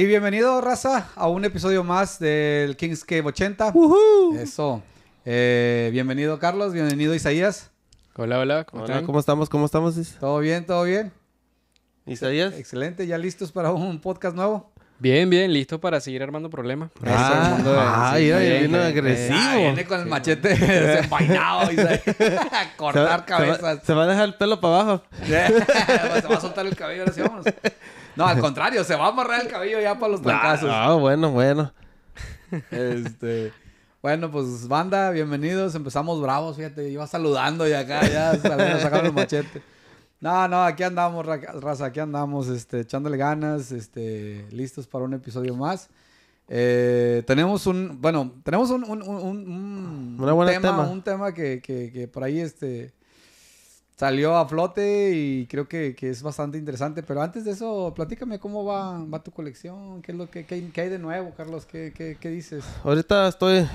Y bienvenido, raza, a un episodio más del Kings Cave 80. Uh -huh. Eso. Eh, bienvenido, Carlos. Bienvenido, Isaías. Hola, hola. ¿Cómo, hola, ¿cómo estamos? ¿Cómo estamos? ¿Todo bien? ¿Todo bien? ¿Isaías? Excelente. ¿Ya listos para un podcast nuevo? Bien, bien, listo para seguir armando problemas. Ah, ah viene agresivo. viene con el machete desenvainado y se... cortar cabezas. Se va, se va, a dejar el pelo para abajo. se va a soltar el cabello, ahora sí, no, al contrario, se va a amarrar el cabello ya para los ah, trancazos. Ah, bueno, bueno. Este. Bueno, pues banda, bienvenidos. Empezamos bravos, fíjate. Iba saludando y acá ya sacaron el machete. No, no, aquí andamos, raza, aquí andamos, este, echándole ganas, este, listos para un episodio más. Eh, tenemos un, bueno, tenemos un, un, tema, un tema que, que por ahí, este, salió a flote y creo que, es bastante interesante. Pero antes de eso, platícame cómo va, tu colección, qué es lo que qué, hay de nuevo, Carlos, ¿Qué, qué, qué dices. Ahorita estoy,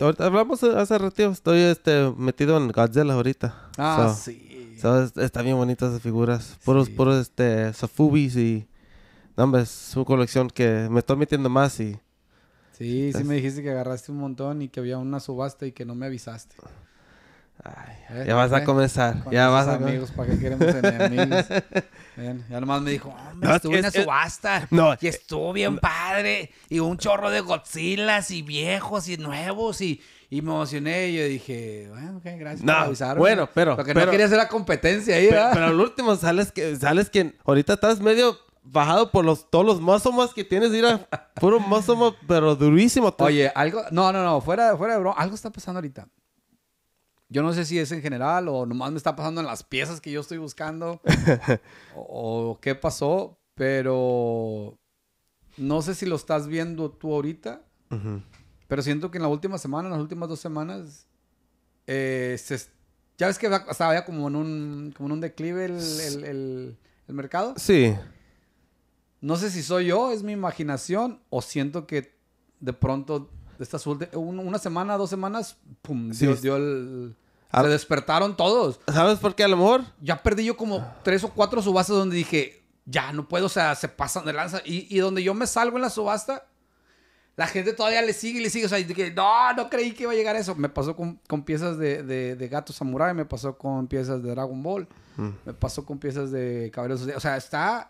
ahorita hablamos hace rato, estoy este, metido en Godzilla ahorita. Ah, sí. está bien bonitas esas figuras, puros, puros este, sofubis y... es su colección que me estoy metiendo más y... Sí, sí me dijiste que agarraste un montón y que había una subasta y que no me avisaste ya vas a comenzar. ya vas amigos, ¿para queremos nomás me dijo, hombre, estuve en la eh, subasta y eh, estuvo bien padre y un chorro de Godzillas y viejos y nuevos y, me emocioné y yo dije, bueno, gracias por Bueno, pero... Porque no quería hacer la competencia ahí, ¿verdad? Pero, al último sales que, sales que ahorita estás medio bajado por los, todos los más que tienes, mira, puro mósomo pero durísimo. Oye, algo, no, no, no, fuera, fuera de algo está pasando ahorita. Yo no sé si es en general o nomás me está pasando en las piezas que yo estoy buscando o, qué pasó, pero no sé si lo estás viendo tú ahorita, pero siento que en la última semana, en las últimas dos semanas, eh, ya ves que estaba como en un, declive el, mercado. Sí. No sé si soy yo, es mi imaginación, o siento que de pronto, de estas una semana, dos semanas, pum, dio, el, Ah. Se despertaron todos. ¿Sabes por qué? A lo mejor. Ya perdí yo como tres o cuatro subastas donde dije, ya no puedo, o sea, se pasan de lanza. Y, donde yo me salgo en la subasta, la gente todavía le sigue y le sigue. O sea, dije, no, no creí que iba a llegar eso. Me pasó con, piezas de, de, Gato Samurai, me pasó con piezas de Dragon Ball, mm. me pasó con piezas de Caballeros. O sea, está.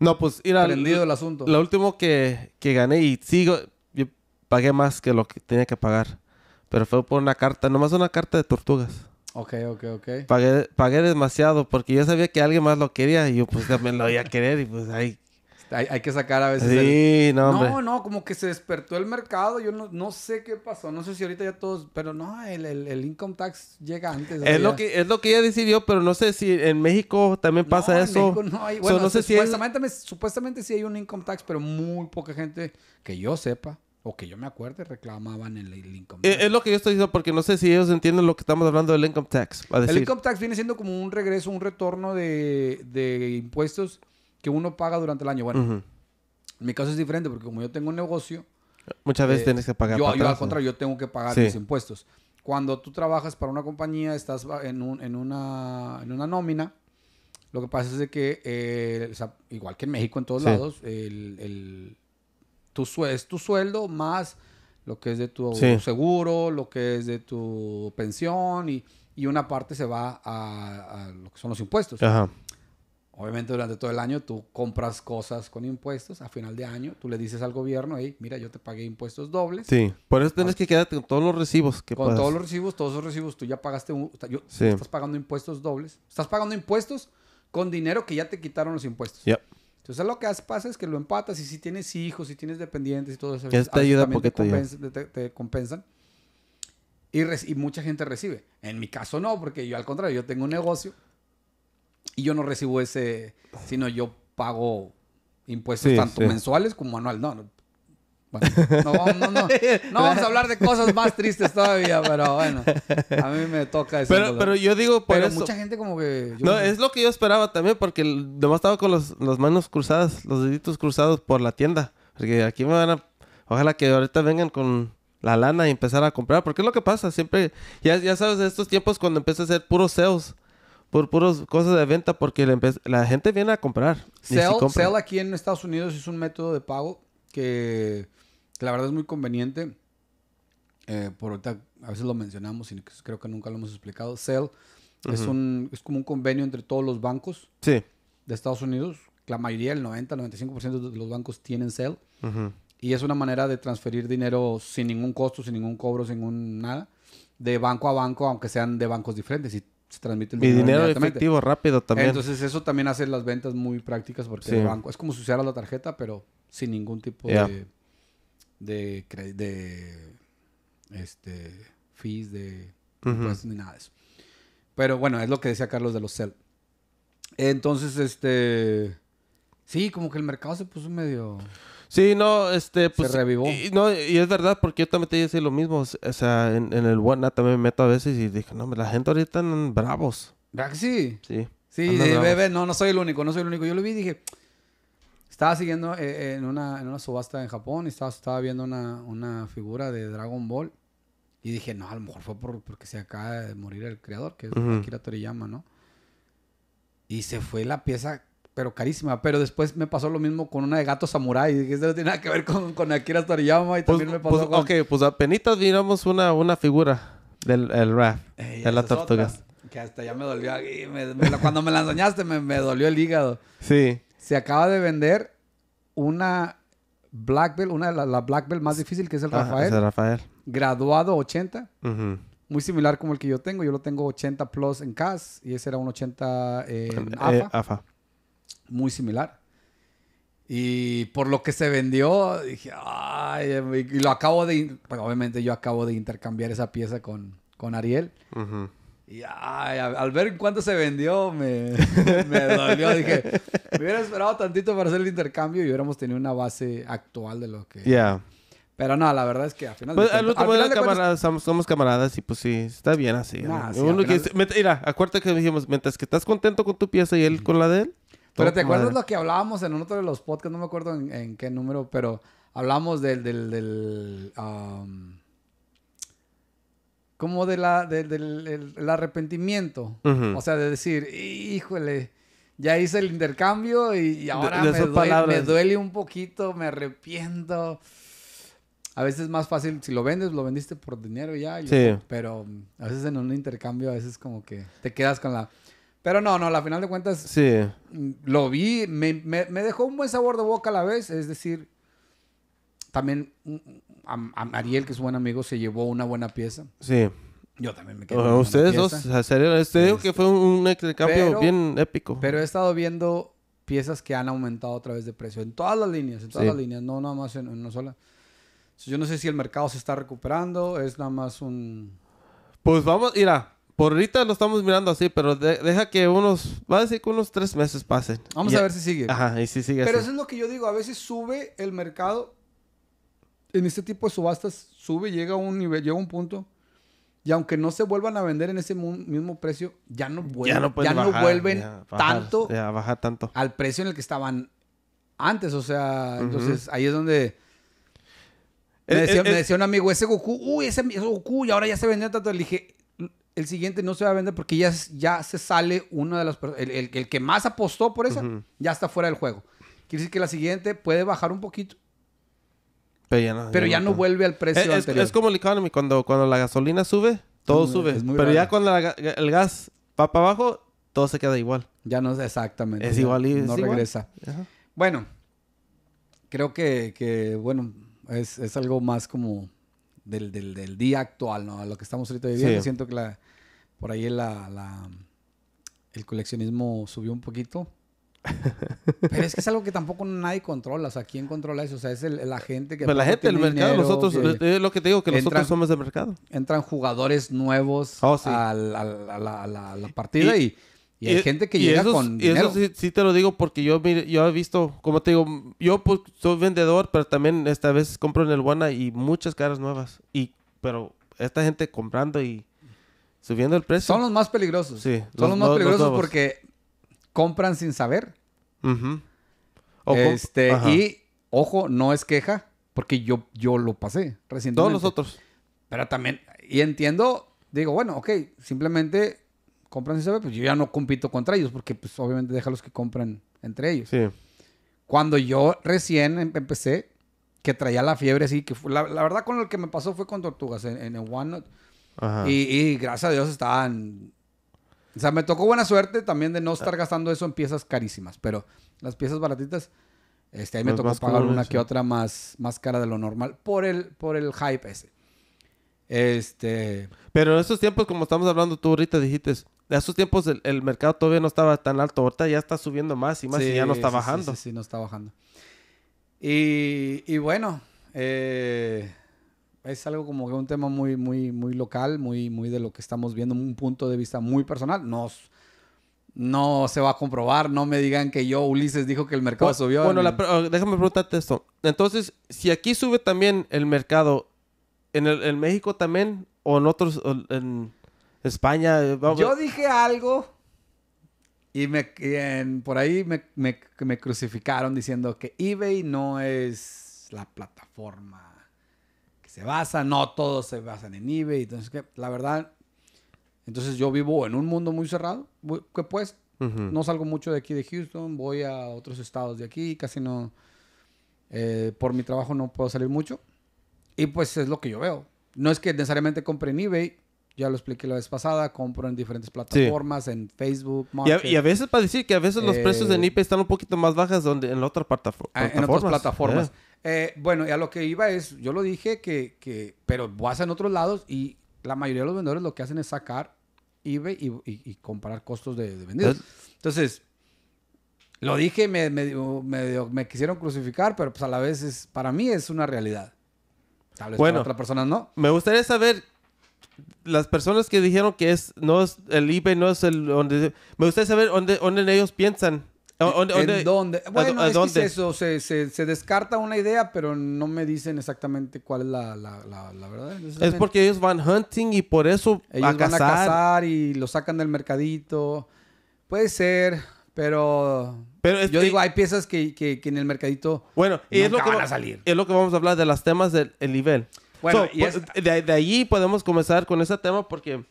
No, pues, al. Prendido el asunto. Lo último que, que gané y sigo, yo pagué más que lo que tenía que pagar. Pero fue por una carta, nomás una carta de tortugas. Ok, ok, ok. Pagué, pagué demasiado porque yo sabía que alguien más lo quería y yo pues también lo iba a querer y pues ahí... Hay, hay que sacar a veces. Sí, no, hombre. no, no, como que se despertó el mercado. Yo no, no, sé qué pasó. No sé si ahorita ya todos. Pero no, el, el, income tax llega antes. Es lo, que, es lo que iba decidió pero no sé si en México también pasa eso. En no hay. Bueno, sé si supuestamente, supuestamente sí hay un income tax, pero muy poca gente que yo sepa o que yo me acuerde, reclamaban el, el income eh, tax. Es, lo que yo estoy diciendo porque no sé si ellos entienden lo que estamos hablando del income tax. El income tax viene siendo como un regreso, un retorno de, impuestos que uno paga durante el año. Bueno, mi caso es diferente porque como yo tengo un negocio... Muchas veces eh, tienes que pagar. Yo, yo al contrario, yo tengo que pagar mis impuestos. Cuando tú trabajas para una compañía, estás en, un, en, una, nómina. Lo que pasa es que, eh, igual que en México, en todos lados, el tu es tu sueldo más lo que es de tu seguro, lo que es de tu pensión y, una parte se va a, lo que son los impuestos. Ajá. Obviamente durante todo el año tú compras cosas con impuestos, a final de año tú le dices al gobierno, hey, mira, yo te pagué impuestos dobles. Sí, por eso tienes que quedarte con todos los recibos que Con todos los recibos, todos los recibos tú ya pagaste, estás pagando impuestos dobles, estás pagando impuestos con dinero que ya te quitaron los impuestos. Entonces lo que pasa es que lo empatas y si tienes hijos, si tienes dependientes y todo eso, te ayuda porque te, compensan. Y, mucha gente recibe. En mi caso no, porque yo al contrario, yo tengo un negocio y yo no recibo ese, sino yo pago impuestos tanto mensuales como anual. No, no, no, vamos a hablar de cosas más tristes todavía, pero bueno, a mí me toca eso. Pero, yo digo pero mucha gente como que... No, es lo que yo esperaba también, porque además estaba con las manos cruzadas, los deditos cruzados por la tienda. Porque aquí me van a... Ojalá que ahorita vengan con la lana y empezar a comprar, porque es lo que pasa, siempre... Ya, ya sabes, de estos tiempos cuando empieza a ser puros sales. por puros cosas de venta porque la gente viene a comprar. Sell, aquí en Estados Unidos es un método de pago que la verdad es muy conveniente. Eh, por ahorita a veces lo mencionamos y pues creo que nunca lo hemos explicado. CEL es, un, es como un convenio entre todos los bancos de Estados Unidos. La mayoría, el 90-95% de los bancos tienen CEL. Y es una manera de transferir dinero sin ningún costo, sin ningún cobro, sin nada, de banco a banco, aunque sean de bancos diferentes. Y se transmite el dinero. Y dinero efectivo rápido también. Entonces, eso también hace las ventas muy prácticas porque banco es como si usara la tarjeta, pero sin ningún tipo de de, de este, fees, de ni nada de eso. Pero bueno, es lo que decía Carlos de los cel. Entonces, este. Sí, como que el mercado se puso medio. Sí, no, este, pues, Se revivó. Y, no, y es verdad, porque yo también te decía lo mismo. O sea, en, el WhatsApp también me meto a veces y dije, no, la gente ahorita tan bravos. ¿Verdad sí? Sí. Sí, bebé, no, no soy el único, no soy el único. Yo lo vi y dije, estaba siguiendo eh, eh, en, una, en, una, subasta en Japón y estaba, estaba viendo una, una, figura de Dragon Ball. Y dije, no, a lo mejor fue porque se acaba de morir el creador, que es Akira Toriyama, ¿no? Y se fue la pieza, pero carísima. Pero después me pasó lo mismo con una de Gato Samurai. dije, eso no tiene nada que ver con, con Akira Toriyama. Y pues, también me pues, pasó Ok, pues apenas miramos una, figura del rap, eh, de la tortuga. que hasta ya me dolió. cuando me la enseñaste me dolió el hígado. Sí se acaba de vender una Black Belt, una de las la Black Belt más difícil que es el Rafael. Es el Rafael. Graduado 80. Muy similar como el que yo tengo. Yo lo tengo 80 plus en CAS y ese era un 80 eh, eh, en AFA. Eh, Muy similar. Y por lo que se vendió, dije, ay, y lo acabo de, obviamente yo acabo de intercambiar esa pieza con, con Ariel. Y al ver cuánto se vendió, me, me dolió. Dije, me hubiera esperado tantito para hacer el intercambio y hubiéramos tenido una base actual de lo que. ya Pero no, la verdad es que al final. de camaradas, somos, camaradas y pues sí, está bien así. que, mira, acuérdate que dijimos, mientras que estás contento con tu pieza y él con la de él. Pero te acuerdas lo que hablábamos en otro de los podcasts, no me acuerdo en, qué número, pero hablamos del. del, um, como de la, del el arrepentimiento. O sea, de decir, híjole, ya hice el intercambio y, y ahora me duele, un poquito, me arrepiento. A veces es más fácil, si lo vendes, lo vendiste por dinero ya. sí. pero mm, a veces en un intercambio, a veces como que te quedas con la... Pero no, no, a la final de cuentas... Sí. Mm, lo vi, me, me dejó un buen sabor de boca a la vez. Es decir, también mm, a, Ariel, que es un buen amigo, se llevó una buena pieza. Sí. Yo también me quedé. ustedes dos, serio, este que este, fue un, intercambio bien épico. Pero he estado viendo piezas que han aumentado otra vez de precio en todas las líneas, en todas las líneas, no nada más en, una sola. yo no sé si el mercado se está recuperando, es nada más un. Pues vamos, mira, por ahorita lo estamos mirando así, pero deja que unos, va a decir que unos tres meses pasen. Vamos a ver si sigue. Ajá, y si sigue. Pero eso es lo que yo digo, a veces sube el mercado en este tipo de subastas sube, llega a un nivel, llega a un punto. Y aunque no se vuelvan a vender en ese mismo precio, ya no vuelven, ya no, vuelven tanto, baja tanto al precio en el que estaban antes. O sea, entonces ahí es donde me eh, eh, eh. decía, un amigo, ese Goku, uy, ese, Goku, y ahora ya se vendió tanto. Le dije, el siguiente no se va a vender porque ya, ya se sale uno de los... El, que más apostó por esa ya está fuera del juego. Quiere decir que la siguiente puede bajar un poquito pero ya no. vuelve al precio es, anterior. Es, como el economy. Cuando, cuando la gasolina sube, todo sube. Pero ya cuando el gas va para abajo, todo se queda igual. Ya no es exactamente. Es igual y no regresa. Bueno, creo que, bueno, es, algo más como del, día actual, A lo que estamos ahorita viviendo. Siento que la, por ahí la, el coleccionismo subió un poquito. Pero es que es algo que tampoco nadie controla. O sea, ¿quién controla eso? O sea, es la gente que. Pero pues la gente, el mercado. nosotros, es lo que te digo, que nosotros somos de mercado. Entran jugadores nuevos oh, a, la, partida y. hay gente que llega con dinero. eso sí, te lo digo porque yo, yo he visto, como te digo, yo pues, soy vendedor, pero también esta vez compro en el Wana y muchas caras nuevas. Y, pero esta gente comprando y subiendo el precio. Son los más peligrosos. Son los, más peligrosos porque compran sin saber. Este, y ojo, no es queja, porque yo, yo lo pasé recientemente. Todos nosotros. Pero también, y entiendo, digo, bueno, ok, simplemente compran sin saber, pues yo ya no compito contra ellos, porque pues obviamente deja los que compran entre ellos. Sí. Cuando yo recién em-, empecé, que traía la fiebre así, que fue, la, verdad con lo que me pasó fue con tortugas en, el OneNote. Ajá. Y, y, gracias a Dios estaban o sea, me tocó buena suerte también de no ah. estar gastando eso en piezas carísimas, pero las piezas baratitas, este, ahí me pues tocó pagar una que otra más, más cara de lo normal por el, por el hype ese. Este, Pero en esos tiempos, como estamos hablando tú ahorita, dijiste, en esos tiempos el, mercado todavía no estaba tan alto, ahorita ya está subiendo más y más y ya no está bajando. Sí, sí, no está bajando. Y, y bueno, eh, es algo como que un tema muy, muy, muy local, muy, muy de lo que estamos viendo, un punto de vista muy personal. no se va a comprobar, no me digan que yo, Ulises, dijo que el mercado subió. Bueno, ah, déjame preguntarte esto. Entonces, si aquí sube también el mercado, ¿en, México también? ¿O en otros, en España? Yo dije algo y me por ahí me crucificaron diciendo que eBay no es la plataforma se basan, no todos se basan en eBay. Entonces, que la verdad, entonces yo vivo en un mundo muy cerrado, que pues no salgo mucho de aquí de Houston, voy a otros estados de aquí, casi no, eh, por mi trabajo no puedo salir mucho. Y pues es lo que yo veo. No es que necesariamente compre en eBay, ya lo expliqué la vez pasada, compro en diferentes plataformas, en Facebook, y, a, veces para decir que a veces los precios en Nipe... Eh, están un poquito más bajos donde en la otra plataforma. Ah, en otras plataformas. Eh. Eh, bueno, y a lo que iba es, yo lo dije que, que, pero vas en otros lados y la mayoría de los vendedores lo que hacen es sacar eBay y, y, comparar costos de, de Entonces, lo dije, me, me, me, quisieron crucificar, pero pues a la vez es, para mí es una realidad. Tal vez bueno, para otra persona no. Me gustaría saber las personas que dijeron que es no es el eBay no es el donde me gustaría saber dónde, dónde ellos piensan ¿Dónde, dónde, Bueno, es eso, se, descarta una idea, pero no me dicen exactamente cuál es la, verdad. Es porque ellos van hunting y por eso ellos van a cazar y lo sacan del mercadito. Puede ser, pero, yo digo, hay piezas que, que, en el mercadito bueno, y es lo que a salir. Es lo que vamos a hablar de las temas del el nivel. Bueno, y de, de, allí podemos comenzar con ese tema porque,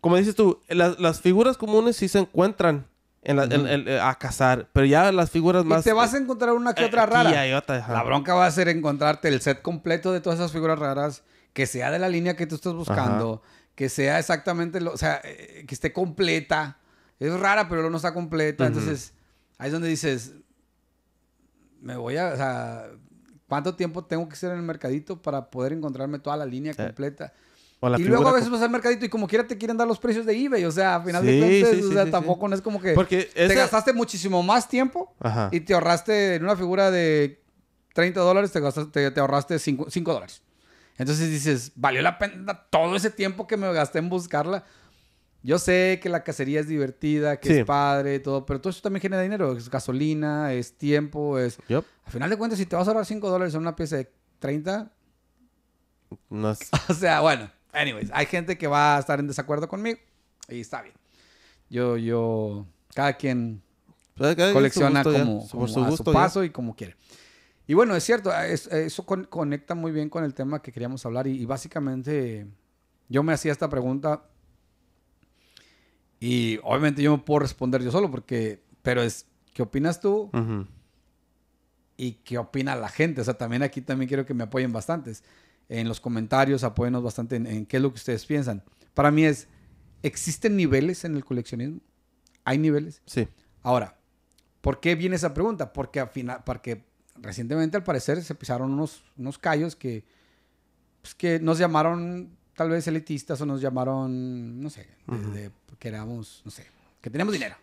como dices tú, las, figuras comunes sí se encuentran en eh, a cazar, pero ya las figuras más... Y te vas eh, a encontrar una que eh, otra rara. la bronca va a ser encontrarte el set completo de todas esas figuras raras, que sea de la línea que tú estás buscando, que sea exactamente, lo, o sea, que esté completa. Es rara, pero no está completa. Entonces, ahí es donde dices, me voy a, ¿Cuánto tiempo tengo que ser en el mercadito para poder encontrarme toda la línea completa? y luego a veces vas al mercadito y como quiera te quieren dar los precios de eBay. O sea, a final de cuentas, tampoco es como que te gastaste muchísimo más tiempo y te ahorraste en una figura de 30 dólares, te, ahorraste 5, dólares. Entonces dices, valió la pena todo ese tiempo que me gasté en buscarla. Yo sé que la cacería es divertida, que es padre, todo, pero todo eso también genera dinero. Es gasolina, es tiempo, es... Al final de cuentas, si te vas a ahorrar 5 dólares en una pieza de 30... No O sea, bueno. Anyways, hay gente que va a estar en desacuerdo conmigo y está bien. Yo, yo... Cada quien pues, colecciona como, su su paso y como quiere. Y bueno, es cierto, eso conecta muy bien con el tema que queríamos hablar y básicamente yo me hacía esta pregunta y obviamente yo me puedo responder yo solo porque, pero es, ¿qué opinas tú? Y qué opina la gente. O sea, también aquí también quiero que me apoyen bastantes. En los comentarios, apóyenos bastante en, qué es lo que ustedes piensan. Para mí es, ¿existen niveles en el coleccionismo? ¿Hay niveles? Sí. Ahora, ¿por qué viene esa pregunta? Porque, al final, porque recientemente al parecer se pisaron unos, unos callos que, pues, que nos llamaron tal vez elitistas o nos llamaron, no sé, que éramos, no sé, que teníamos dinero.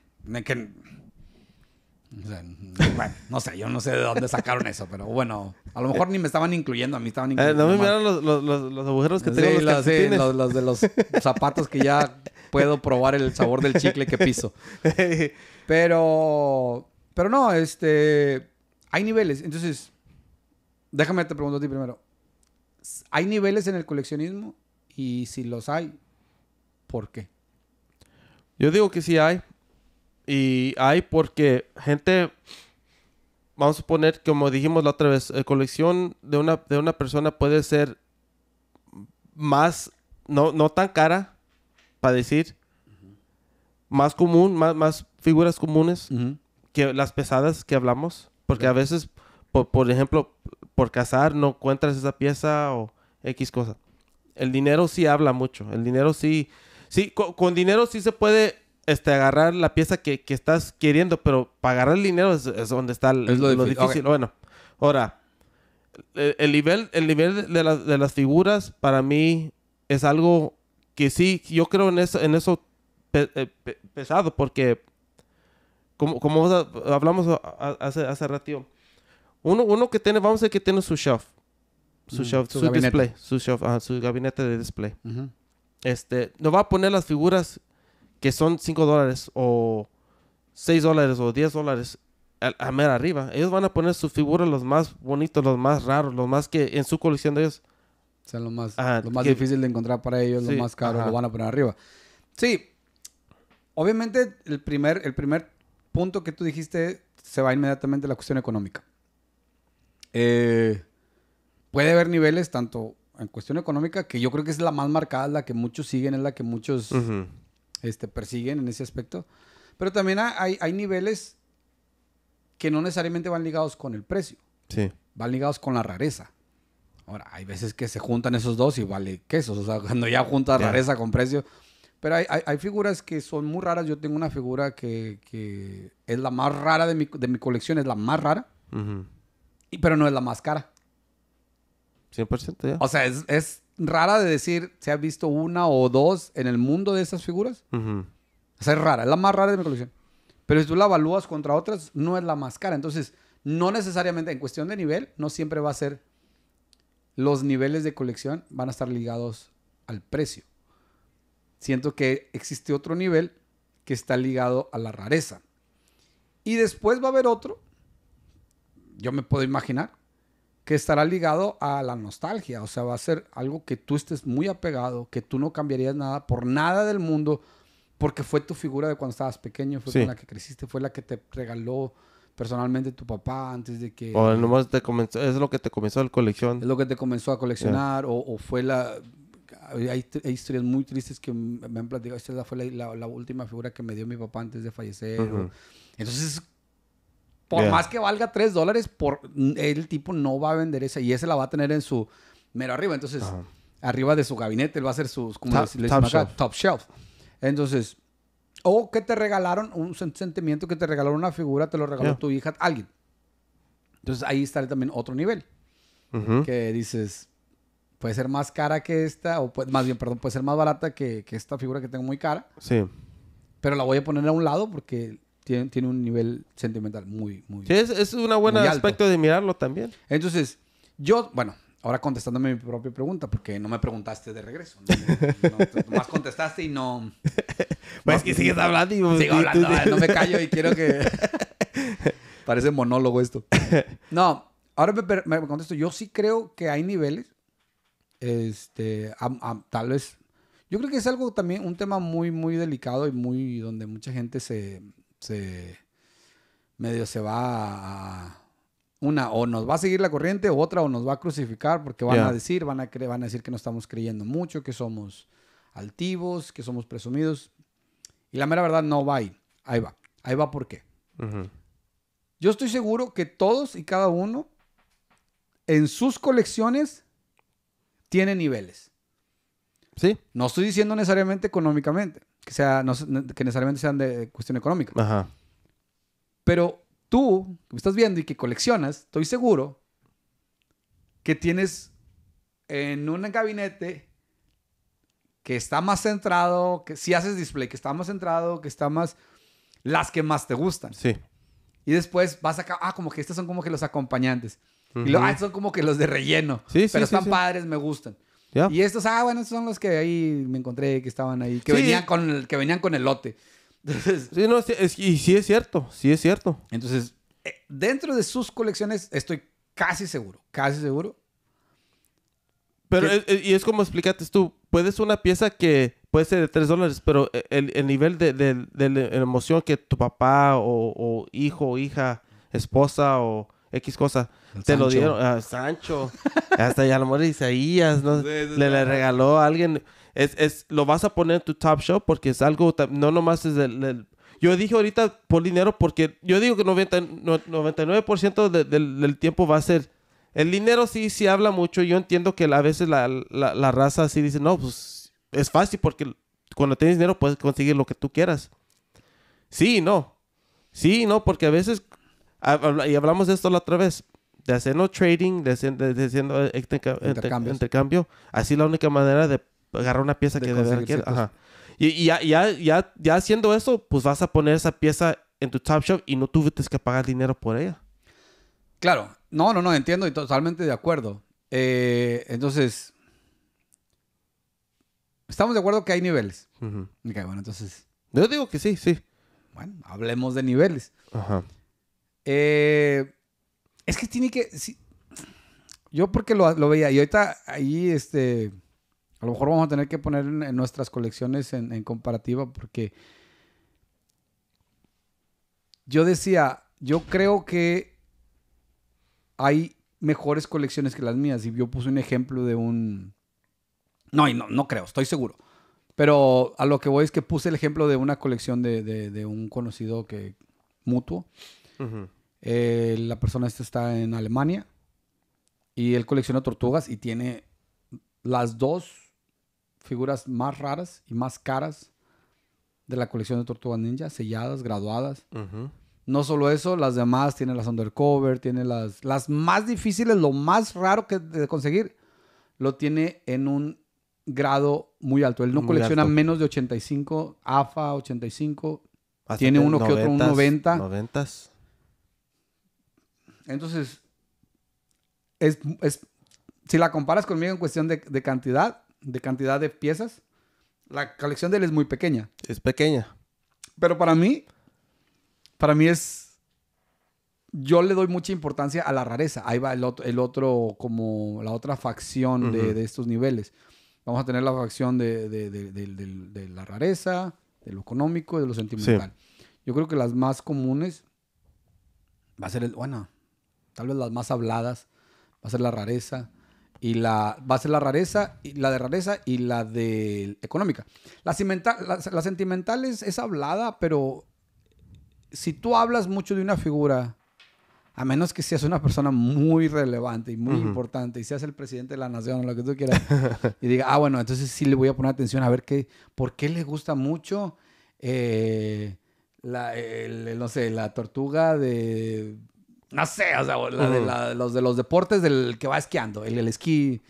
no sé, yo no sé de dónde sacaron eso, pero bueno, a lo mejor ni me estaban incluyendo, a mí estaban eh, incluyendo. no me miraron los, agujeros que sí, los, sí, los, de los zapatos que ya puedo probar el sabor del chicle que piso. Pero, pero no, este, hay niveles. Entonces, déjame te pregunto a ti primero. ¿Hay niveles en el coleccionismo? Y si los hay, ¿por qué? Yo digo que sí hay. Y hay porque gente, vamos a suponer, como dijimos la otra vez, la eh, colección de una, de una persona puede ser más, no, tan cara, para decir, más común, más, más figuras comunes que las pesadas que hablamos. Porque a veces, por, ejemplo, por cazar no encuentras esa pieza o X cosa. El dinero sí habla mucho. El dinero sí. Sí, con, dinero sí se puede este, agarrar la pieza que, que estás queriendo, pero para agarrar el dinero es, donde está lo, difícil. Bueno, ahora, el, nivel, el nivel de, de, las figuras para mí es algo que sí, yo creo en eso, en eso eh, pesado, porque como, como hablamos hace, hace ratito, uno, uno que tiene, vamos a decir que tiene su shelf, su su, gabinete de display. Este, no va a poner las figuras que son 5 dólares o 6 dólares o 10 dólares a, mera arriba. Ellos van a poner sus figuras los más bonitos, los más raros, los más que en su colección de ellos. O sea, más, difíciles más difícil de encontrar para ellos, los más caros lo van a poner arriba. Sí, obviamente el primer, el primer punto que tú dijiste se va inmediatamente a la cuestión económica. Eh, puede haber niveles tanto en cuestión económica, que yo creo que es la más marcada, la que muchos siguen, es la que muchos este, persiguen en ese aspecto. Pero también hay, hay, niveles que no necesariamente van ligados con el precio. Sí. Van ligados con la rareza. Ahora, hay veces que se juntan esos dos y vale quesos. O sea, cuando ya juntas rareza con precio. Pero hay, hay, figuras que son muy raras. Yo tengo una figura que, es la más rara de mi, de mi colección, es la más rara. y, pero no es la más cara. 100% O sea, es, rara de decir, se ha visto una o dos en el mundo de esas figuras. O sea, es rara, es la más rara de mi colección. Pero si tú la evalúas contra otras, no es la más cara. Entonces, no necesariamente, en cuestión de nivel, no siempre va a ser. Los niveles de colección van a estar ligados al precio. Siento que existe otro nivel que está ligado a la rareza. Y después va a haber otro, yo me puedo imaginar, que estará ligado a la nostalgia, o sea, va a ser algo que tú estés muy apegado, que tú no cambiarías nada por nada del mundo, porque fue tu figura de cuando estabas pequeño, fue con la que creciste, fue la que te regaló personalmente tu papá antes de que... O nomás te es lo que te comenzó la colección. Es lo que te comenzó a coleccionar, o, fue la... Hay, hay, historias muy tristes que me han platicado, esta fue la, última figura que me dio mi papá antes de fallecer. Entonces, entonces por más que valga 3 dólares, por, el tipo no va a vender esa. Y esa la va a tener en su mero arriba. Entonces, arriba de su gabinete, él va a hacer su... Como top, shelf. Entonces, o que te regalaron un sentimiento, que te regalaron una figura, te lo regaló tu hija, alguien. Entonces, ahí está también otro nivel. Que dices, puede ser más cara que esta, o más bien, perdón, puede ser más barata que, que esta figura que tengo muy cara. Sí. Pero la voy a poner a un lado porque tiene, tiene un nivel sentimental muy, muy. Sí, es, es un buen aspecto de mirarlo también. Entonces, yo, bueno, ahora contestándome mi propia pregunta, porque no me preguntaste de regreso. No, más contestaste y no. Pues que sigues hablando y sigo hablando, ¿eh? no me callo y quiero que. Parece monólogo esto. No, ahora me, contesto. Yo sí creo que hay niveles. Este, tal vez. Yo creo que es algo también, un tema muy, muy delicado y muy donde mucha gente se, se medio se va a una o nos va a seguir la corriente o otra o nos va a crucificar porque van a decir, van a van a decir que no estamos creyendo mucho, que somos altivos, que somos presumidos. Y la mera verdad no va ahí. Ahí va. Ahí va por qué. Yo estoy seguro que todos y cada uno en sus colecciones tiene niveles. Sí. No estoy diciendo necesariamente económicamente que, sea, que necesariamente sean de cuestión económica. Ajá. Pero tú, que me estás viendo y que coleccionas, estoy seguro que tienes en un gabinete que está más centrado, que si haces display, que está más centrado, que está más... las que más te gustan. Sí. Y después vas a... Ah, como que estos son como que los acompañantes. Y ah, son como que los de relleno. Sí, pero sí, están padres, me gustan. Y estos, ah, bueno, estos son los que ahí me encontré que estaban ahí, que, venían, con el, que venían con el lote. sí, no, y sí es cierto, sí es cierto. Entonces, eh, dentro de sus colecciones, estoy casi seguro, casi seguro. Pero, y es como explícate tú, puedes una pieza que puede ser de tres dólares, pero eh, el, nivel de, emoción que tu papá o, o hijo o hija, esposa o X cosa. te lo dieron a ah, Sancho. hasta ya lo mejor Isaías, ¿no? le, le regaló a alguien. Es, lo vas a poner en tu top show porque es algo, no nomás es el, yo dije ahorita por dinero porque yo digo que 90, 99% del tiempo va a ser... El dinero sí, sí habla mucho. Yo entiendo que a veces la, raza sí dice, no, pues es fácil porque cuando tienes dinero puedes conseguir lo que tú quieras. Sí no. Sí no, porque a veces Ah, y hablamos de esto la otra vez, de haciendo trading, de, haciendo, eh, este este, intercambio. Así la única manera de agarrar una pieza que de verdad Y, ya, ya, haciendo eso, pues vas a poner esa pieza en tu Top Shop y no tuviste que pagar dinero por ella. Claro. No, no, no, entiendo y totalmente de acuerdo. Eh, entonces, estamos de acuerdo que hay niveles. entonces... Yo digo que sí, sí. Bueno, hablemos de niveles. Ajá. Eh, es que tiene que. yo porque lo, veía. Y ahorita ahí, este. A lo mejor vamos a tener que poner en, nuestras colecciones en, comparativa porque. Yo decía, yo creo que hay mejores colecciones que las mías. Y yo puse un ejemplo de un. No, no, no creo, estoy seguro. Pero a lo que voy es que puse el ejemplo de una colección de, de un conocido que mutuo eh, la persona esta está en Alemania y él colecciona tortugas y tiene las dos figuras más raras y más caras de la colección de tortugas ninja, selladas, graduadas. No solo eso, las demás tiene las undercover, tiene las, las más difíciles, lo más raro que de conseguir, lo tiene en un grado muy alto. Él no colecciona menos de 85, AFA 85, tiene uno que otro un 90. 90 entonces, es, es, si la comparas conmigo en cuestión de, de, cantidad, de cantidad de piezas, la colección de él es muy pequeña. Es pequeña. Pero para mí, para mí es... Yo le doy mucha importancia a la rareza. Ahí va el otro, el otro como la otra facción de, de, estos niveles. Vamos a tener la facción de, de la rareza, de lo económico de lo sentimental. Yo creo que las más comunes va a ser el, bueno, tal vez las más habladas, va a ser la rareza y la va a ser la rareza y la de rareza y la de económica. La, sentimental es, hablada, pero si tú hablas mucho de una figura, a menos que seas una persona muy relevante y muy importante y seas el presidente de la nación o lo que tú quieras y diga, ah, bueno, entonces sí le voy a poner atención a ver qué, por qué le gusta mucho eh, no sé, la tortuga de no sé, o sea, de, los de los deportes del que va esquiando, el, el esquí.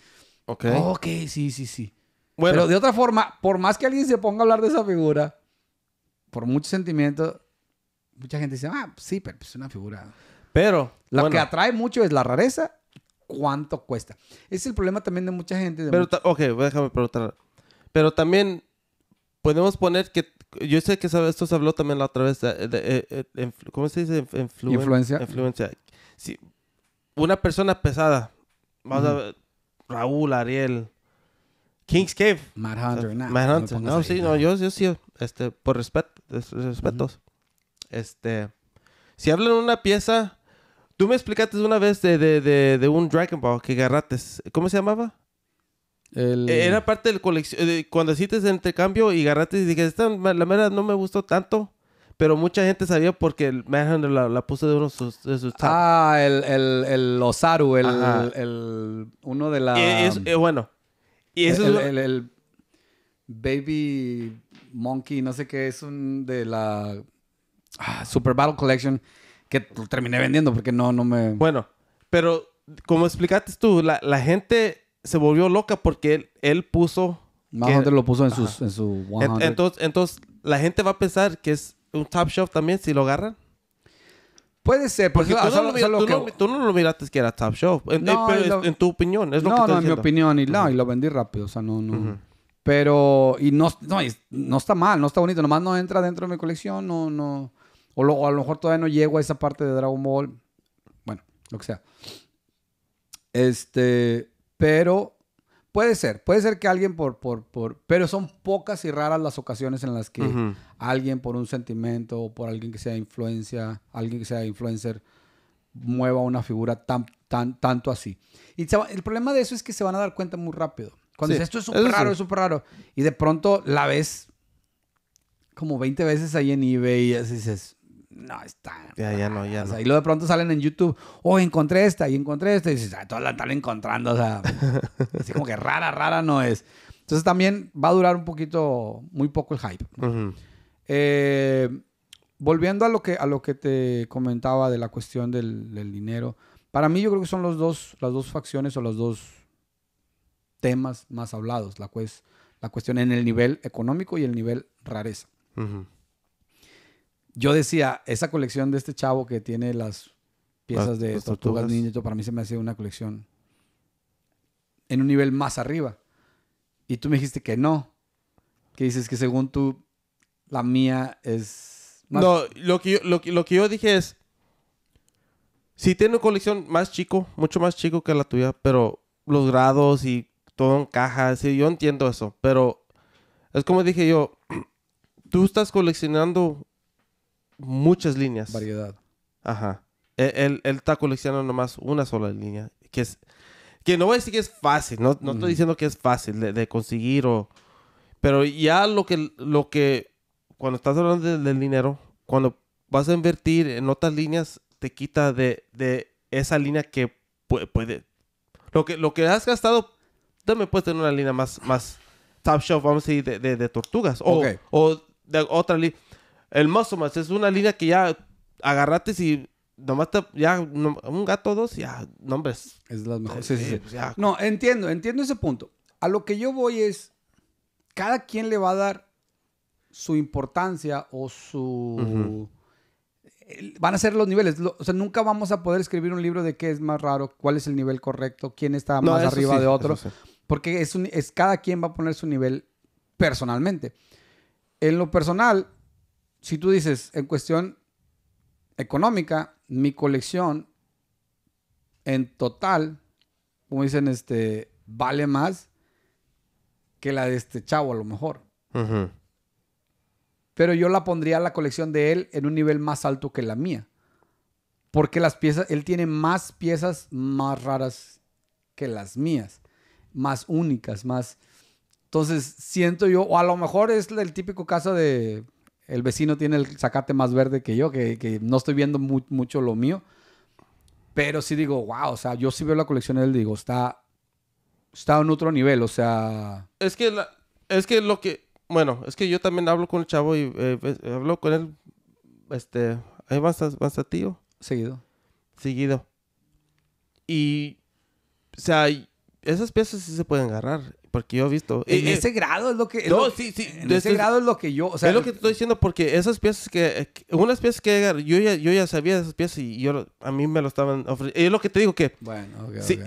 Ok. Ok, sí, sí, sí. Pero de otra forma, por más que alguien se ponga a hablar de esa figura, por mucho sentimiento, mucha gente dice, ah, sí, pero es una figura. Pero. Lo que atrae mucho es la rareza, cuánto cuesta. Es el problema también de mucha gente. pero, ok, déjame preguntar. Pero también podemos poner que, yo sé que esto se habló también la otra vez. Eh, eh, eh, ¿Cómo se dice? influencia. Influencia. Una persona pesada. Vamos a ver. Raúl, Ariel. King's Cave. Mad Hunter. No, sí, no, yo, sí. Este, por respeto, respetos. Este. Si hablan una pieza. Tú me explicaste una vez de, un Dragon Ball que Garrates ¿Cómo se llamaba? E-, era parte del colección. Cuando hiciste el intercambio y agarraste y dijiste... Esta, la mera no me gustó tanto. Pero mucha gente sabía porque el la, puso de uno de sus, Ah, el, el, Osaru, el, el uno de la... Eh, bueno. Y eso es... el Baby Monkey, no sé qué, es un de la ah, Super Battle Collection que terminé vendiendo porque no, no me... Bueno, pero como explicaste tú, la, la gente se volvió loca porque él, él puso... Más lo puso en, sus, su entonces, entonces, la gente va a pensar que es un top shop también si lo agarran. Puede ser, porque, tú, no, lo, miraste que era top shelf. En, en tu opinión, es lo no, No, no, en mi opinión. Y, uh y, lo vendí rápido, o sea, no... no. Pero, y no, no, está mal, no está bonito, nomás no entra dentro de mi colección, no, no. O, lo, o, a lo mejor todavía no llego a esa parte de Dragon Ball. Bueno, lo que sea. Este pero puede ser, puede ser que alguien por, por, por, pero son pocas y raras las ocasiones en las que alguien por un sentimiento o por alguien que sea influencia, alguien que sea influencer, mueva una figura tan, tan, tanto así. Y el problema de eso es que se van a dar cuenta muy rápido. Cuando dices, esto es súper raro, es súper raro. Y de pronto la ves como 20 veces ahí en eBay y dices, no, está. Ya, no, ya. y luego de pronto salen en YouTube, oh, encontré esta y encontré esta. Y dices, ah, todas la están encontrando. O sea, así como que rara, rara no es. Entonces también va a durar un poquito, muy poco el hype. Eh, volviendo a lo, que, a lo que te comentaba de la cuestión del, dinero, para mí yo creo que son los dos, las dos facciones o los dos temas más hablados, la, la cuestión en el nivel económico y el nivel rareza yo decía, esa colección de este chavo que tiene las piezas de tortugas, para mí se me hacía una colección en un nivel más arriba. Y tú me dijiste que no. Que dices que según tú, la mía es. No, lo que, yo, lo, que yo dije es. si tiene una colección más chico, mucho más chico que la tuya, pero los grados y todo en cajas Sí, yo entiendo eso, pero es como dije yo. Tú estás coleccionando muchas líneas. Variedad. Ajá. Él, e, está coleccionando nomás una sola línea. Que es. Que no voy a decir que es fácil. No, no estoy diciendo que es fácil de, conseguir o. Pero ya lo que. Lo que cuando estás hablando del dinero, cuando vas a invertir en otras líneas, te quita de, de esa línea que puede, Lo que, lo que has gastado, también puedes tener una línea más, más top shelf, vamos a decir, de, de, tortugas. O, o de otra línea. El muscle es una línea que ya Agarrate si... nomás ya un gato dos ya nombres es la mejor. Eh, pues no entiendo entiendo ese punto a lo que yo voy es cada quien le va a dar su importancia o su Van a ser los niveles. O sea, nunca vamos a poder escribir un libro de qué es más raro, cuál es el nivel correcto, quién está más arriba de otro. Porque es, un, es cada quien va a poner su nivel personalmente. En lo personal, si tú dices, en cuestión económica, mi colección en total, como dicen, este, vale más que la de este chavo a lo mejor. Pero yo la pondría la colección de él en un nivel más alto que la mía. Porque las piezas, él tiene más piezas más raras que las mías, más únicas, más... Entonces, siento yo, o a lo mejor es el típico caso de, el vecino tiene el sacate más verde que yo, que, no estoy viendo mucho lo mío. Pero sí digo, wow, o sea, yo sí veo la colección de él, digo, está, está en otro nivel, o sea... Es que, es que lo que, bueno, es que yo también hablo con el chavo y eh, pues, hablo con él, este, ahí vas a, vas a tío. Seguido. Seguido. Y, o sea, esas piezas sí se pueden agarrar. Porque yo he visto. ese grado es lo que. no, sí, sí. ese grado es lo que yo. O es lo que te estoy diciendo, porque esas piezas que. Eh, unas piezas que yo ya, yo ya sabía de esas piezas y yo a mí me lo estaban ofreciendo. Es lo que te digo que. Bueno, okay,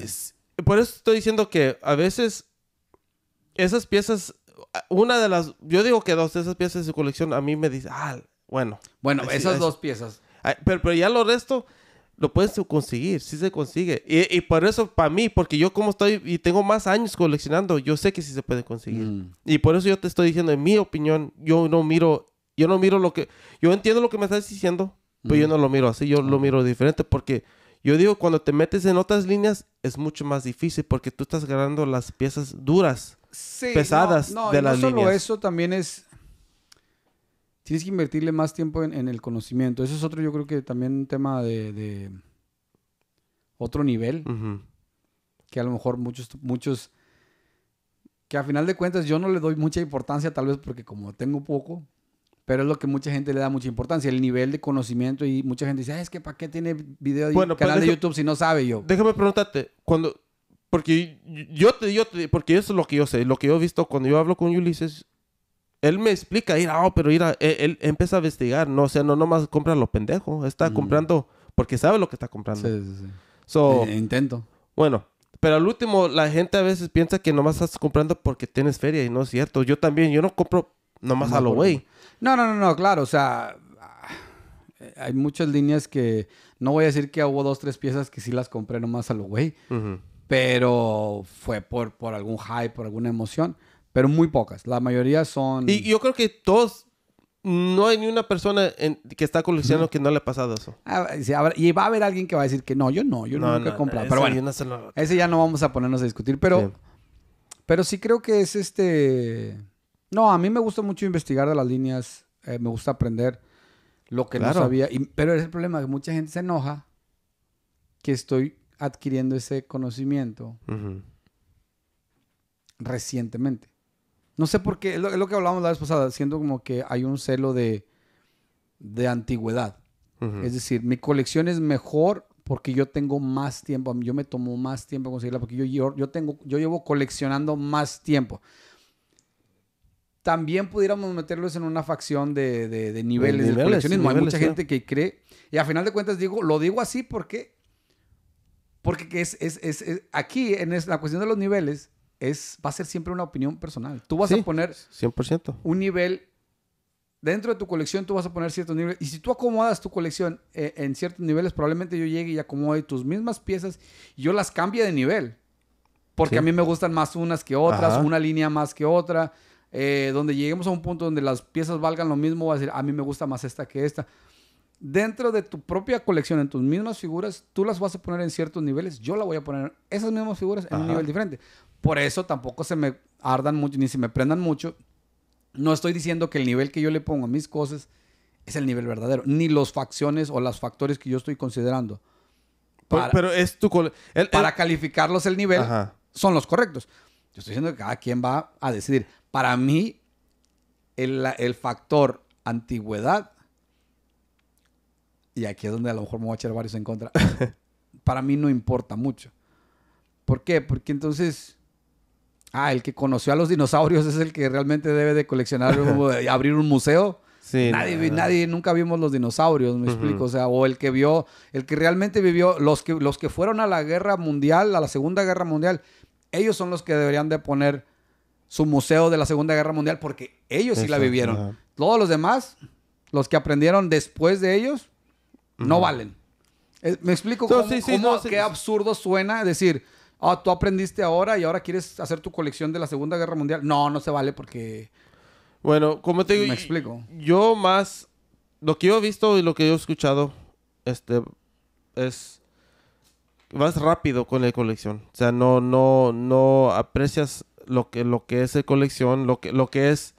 Por eso estoy diciendo que a veces. Esas piezas. Una de las. Yo digo que dos de esas piezas de su colección a mí me dice. Ah, bueno. Bueno, esas dos piezas. pero ya lo resto lo puedes conseguir, sí se consigue. Y, y por eso, para mí, porque yo como estoy y tengo más años coleccionando, yo sé que sí se puede conseguir. Mm. Y por eso yo te estoy diciendo, en mi opinión, yo no miro, yo no miro lo que, yo entiendo lo que me estás diciendo, pero yo mm. no lo miro así, yo lo ah. miro diferente porque yo digo, cuando te metes en otras líneas, es mucho más difícil porque tú estás ganando las piezas duras. pesadas no, no, de y las no solo eso también es tienes que invertirle más tiempo en, el conocimiento. Eso es otro, yo creo que también un tema de, otro nivel, que a lo mejor muchos, muchos, que a final de cuentas yo no le doy mucha importancia, tal vez porque como tengo poco, pero es lo que mucha gente le da mucha importancia, el nivel de conocimiento y mucha gente dice, ah, es que ¿para qué tiene video de canal de YouTube si no sabe yo? Déjame preguntarte, cuando... Porque yo te, yo porque eso es lo que yo sé, lo que yo he visto cuando yo hablo con Ulises, él me explica, ir, oh, pero mira, e-, él, empieza a investigar, no, o sea, no nomás compra lo pendejo, está mm. comprando porque sabe lo que está comprando. Sí, sí, sí. Eh, intento. Bueno, pero al último, la gente a veces piensa que nomás estás comprando porque tienes feria y no es cierto. Yo también, yo no compro nomás a lo güey. No, no, no, claro, o sea, ah, hay muchas líneas que no voy a decir que hubo dos, tres piezas que sí las compré nomás a lo güey, pero fue por, por algún hype, por alguna emoción pero muy pocas. La mayoría son... Y yo creo que todos, no hay ni una persona que está coleccionando que no le ha pasado eso. Ah, y va a haber alguien que va a decir que no, yo no, yo no, nunca he comprado. pero ese ya no vamos a ponernos a discutir, pero sí. pero sí creo que es este... No, a mí me gusta mucho investigar de las líneas, eh, me gusta aprender lo que no sabía, pero es el problema que mucha gente se enoja que estoy adquiriendo ese conocimiento recientemente. No sé por qué, es lo, que hablábamos la vez pasada, siento como que hay un celo de, de antigüedad. Es decir, mi colección es mejor porque yo tengo más tiempo, yo me tomo más tiempo conseguirla, porque yo, yo, tengo, yo llevo coleccionando más tiempo. También pudiéramos meterlos en una facción de, de, niveles, de coleccionismo. Hay mucha gente que cree, y a final de cuentas digo, lo digo así porque, porque es, es, es, aquí, en la cuestión de los niveles, es, va a ser siempre una opinión personal. Tú vas a poner 100%. un nivel, dentro de tu colección tú vas a poner ciertos niveles, y si tú acomodas tu colección eh, en ciertos niveles, probablemente yo llegue y acomode tus mismas piezas y yo las cambie de nivel, porque a mí me gustan más unas que otras, una línea más que otra, eh, donde lleguemos a un punto donde las piezas valgan lo mismo, voy a decir, a mí me gusta más esta que esta dentro de tu propia colección, en tus mismas figuras, tú las vas a poner en ciertos niveles. Yo la voy a poner esas mismas figuras en un nivel diferente. Por eso tampoco se me ardan mucho ni se me prendan mucho. No estoy diciendo que el nivel que yo le pongo a mis cosas es el nivel verdadero, ni los facciones o los factores que yo estoy considerando. Para, pero, es tu para calificarlos el nivel son los correctos. Yo estoy diciendo que cada quien va a decidir. Para mí, el, el factor antigüedad y aquí es donde a lo mejor me voy a echar varios en contra, para mí no importa mucho. ¿Por qué? Porque entonces, ah, el que conoció a los dinosaurios es el que realmente debe de coleccionar, y abrir un museo. nadie, nadie, nunca vimos los dinosaurios, me explico. O sea, o el que vio, el que realmente vivió, los que, los que fueron a la guerra mundial, a la Segunda Guerra Mundial, ellos son los que deberían de poner su museo de la Segunda Guerra Mundial porque ellos sí la vivieron. Todos los demás, los que aprendieron después de ellos, no valen. Eh, me explico cómo, qué absurdo suena decir, ah, tú aprendiste ahora y ahora quieres hacer tu colección de la Segunda Guerra Mundial. No, no se vale porque Bueno, como te digo, Me explico. yo más lo que yo he visto y lo que yo he escuchado este es más rápido con la colección. O sea, no no no aprecias lo que lo que es la colección, lo que lo que es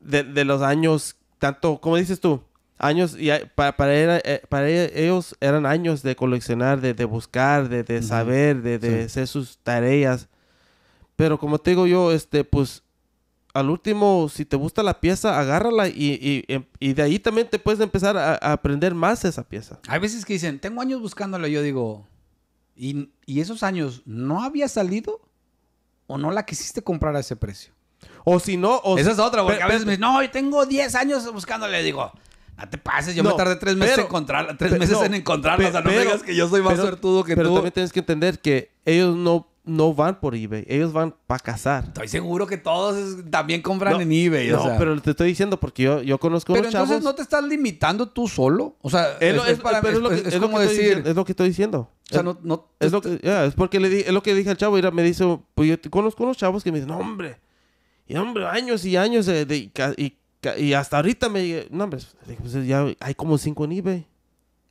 de, de los años tanto como dices tú años y para, eh, para, e, ellos eran años de coleccionar, de, buscar, de, saber, de, hacer sus tareas. Pero como te digo yo, este, pues al último, si te gusta la pieza, agárrala y, y, em, de ahí también te puedes empezar a, aprender más esa pieza. Hay veces que dicen, tengo años buscándola, yo digo, ¿y, y esos años no había salido o no la quisiste comprar a ese precio? O si no... O Esa es otra, porque a veces me dicen, no, yo tengo 10 años buscándola, digo, no te pases, yo me tardé tres meses, en, encontrar, tres meses en encontrarlos. o sea, no digas que yo soy más suertudo que pero tú. Pero también tienes que entender que ellos no, no van por eBay, ellos van para cazar. Estoy seguro que todos también compran en eBay. No, pero te estoy diciendo porque yo, yo conozco pero unos chavos. Pero entonces no te estás limitando tú solo. O sea, es, para, es lo que, como decir. es lo que estoy diciendo. es, lo que, porque es lo que dije al chavo. Mira, me dice, pues yo conozco unos chavos que me dicen, no, hombre. Y hombre, años y años de, y hasta ahorita me... No, pues, ya hay como cinco en eBay.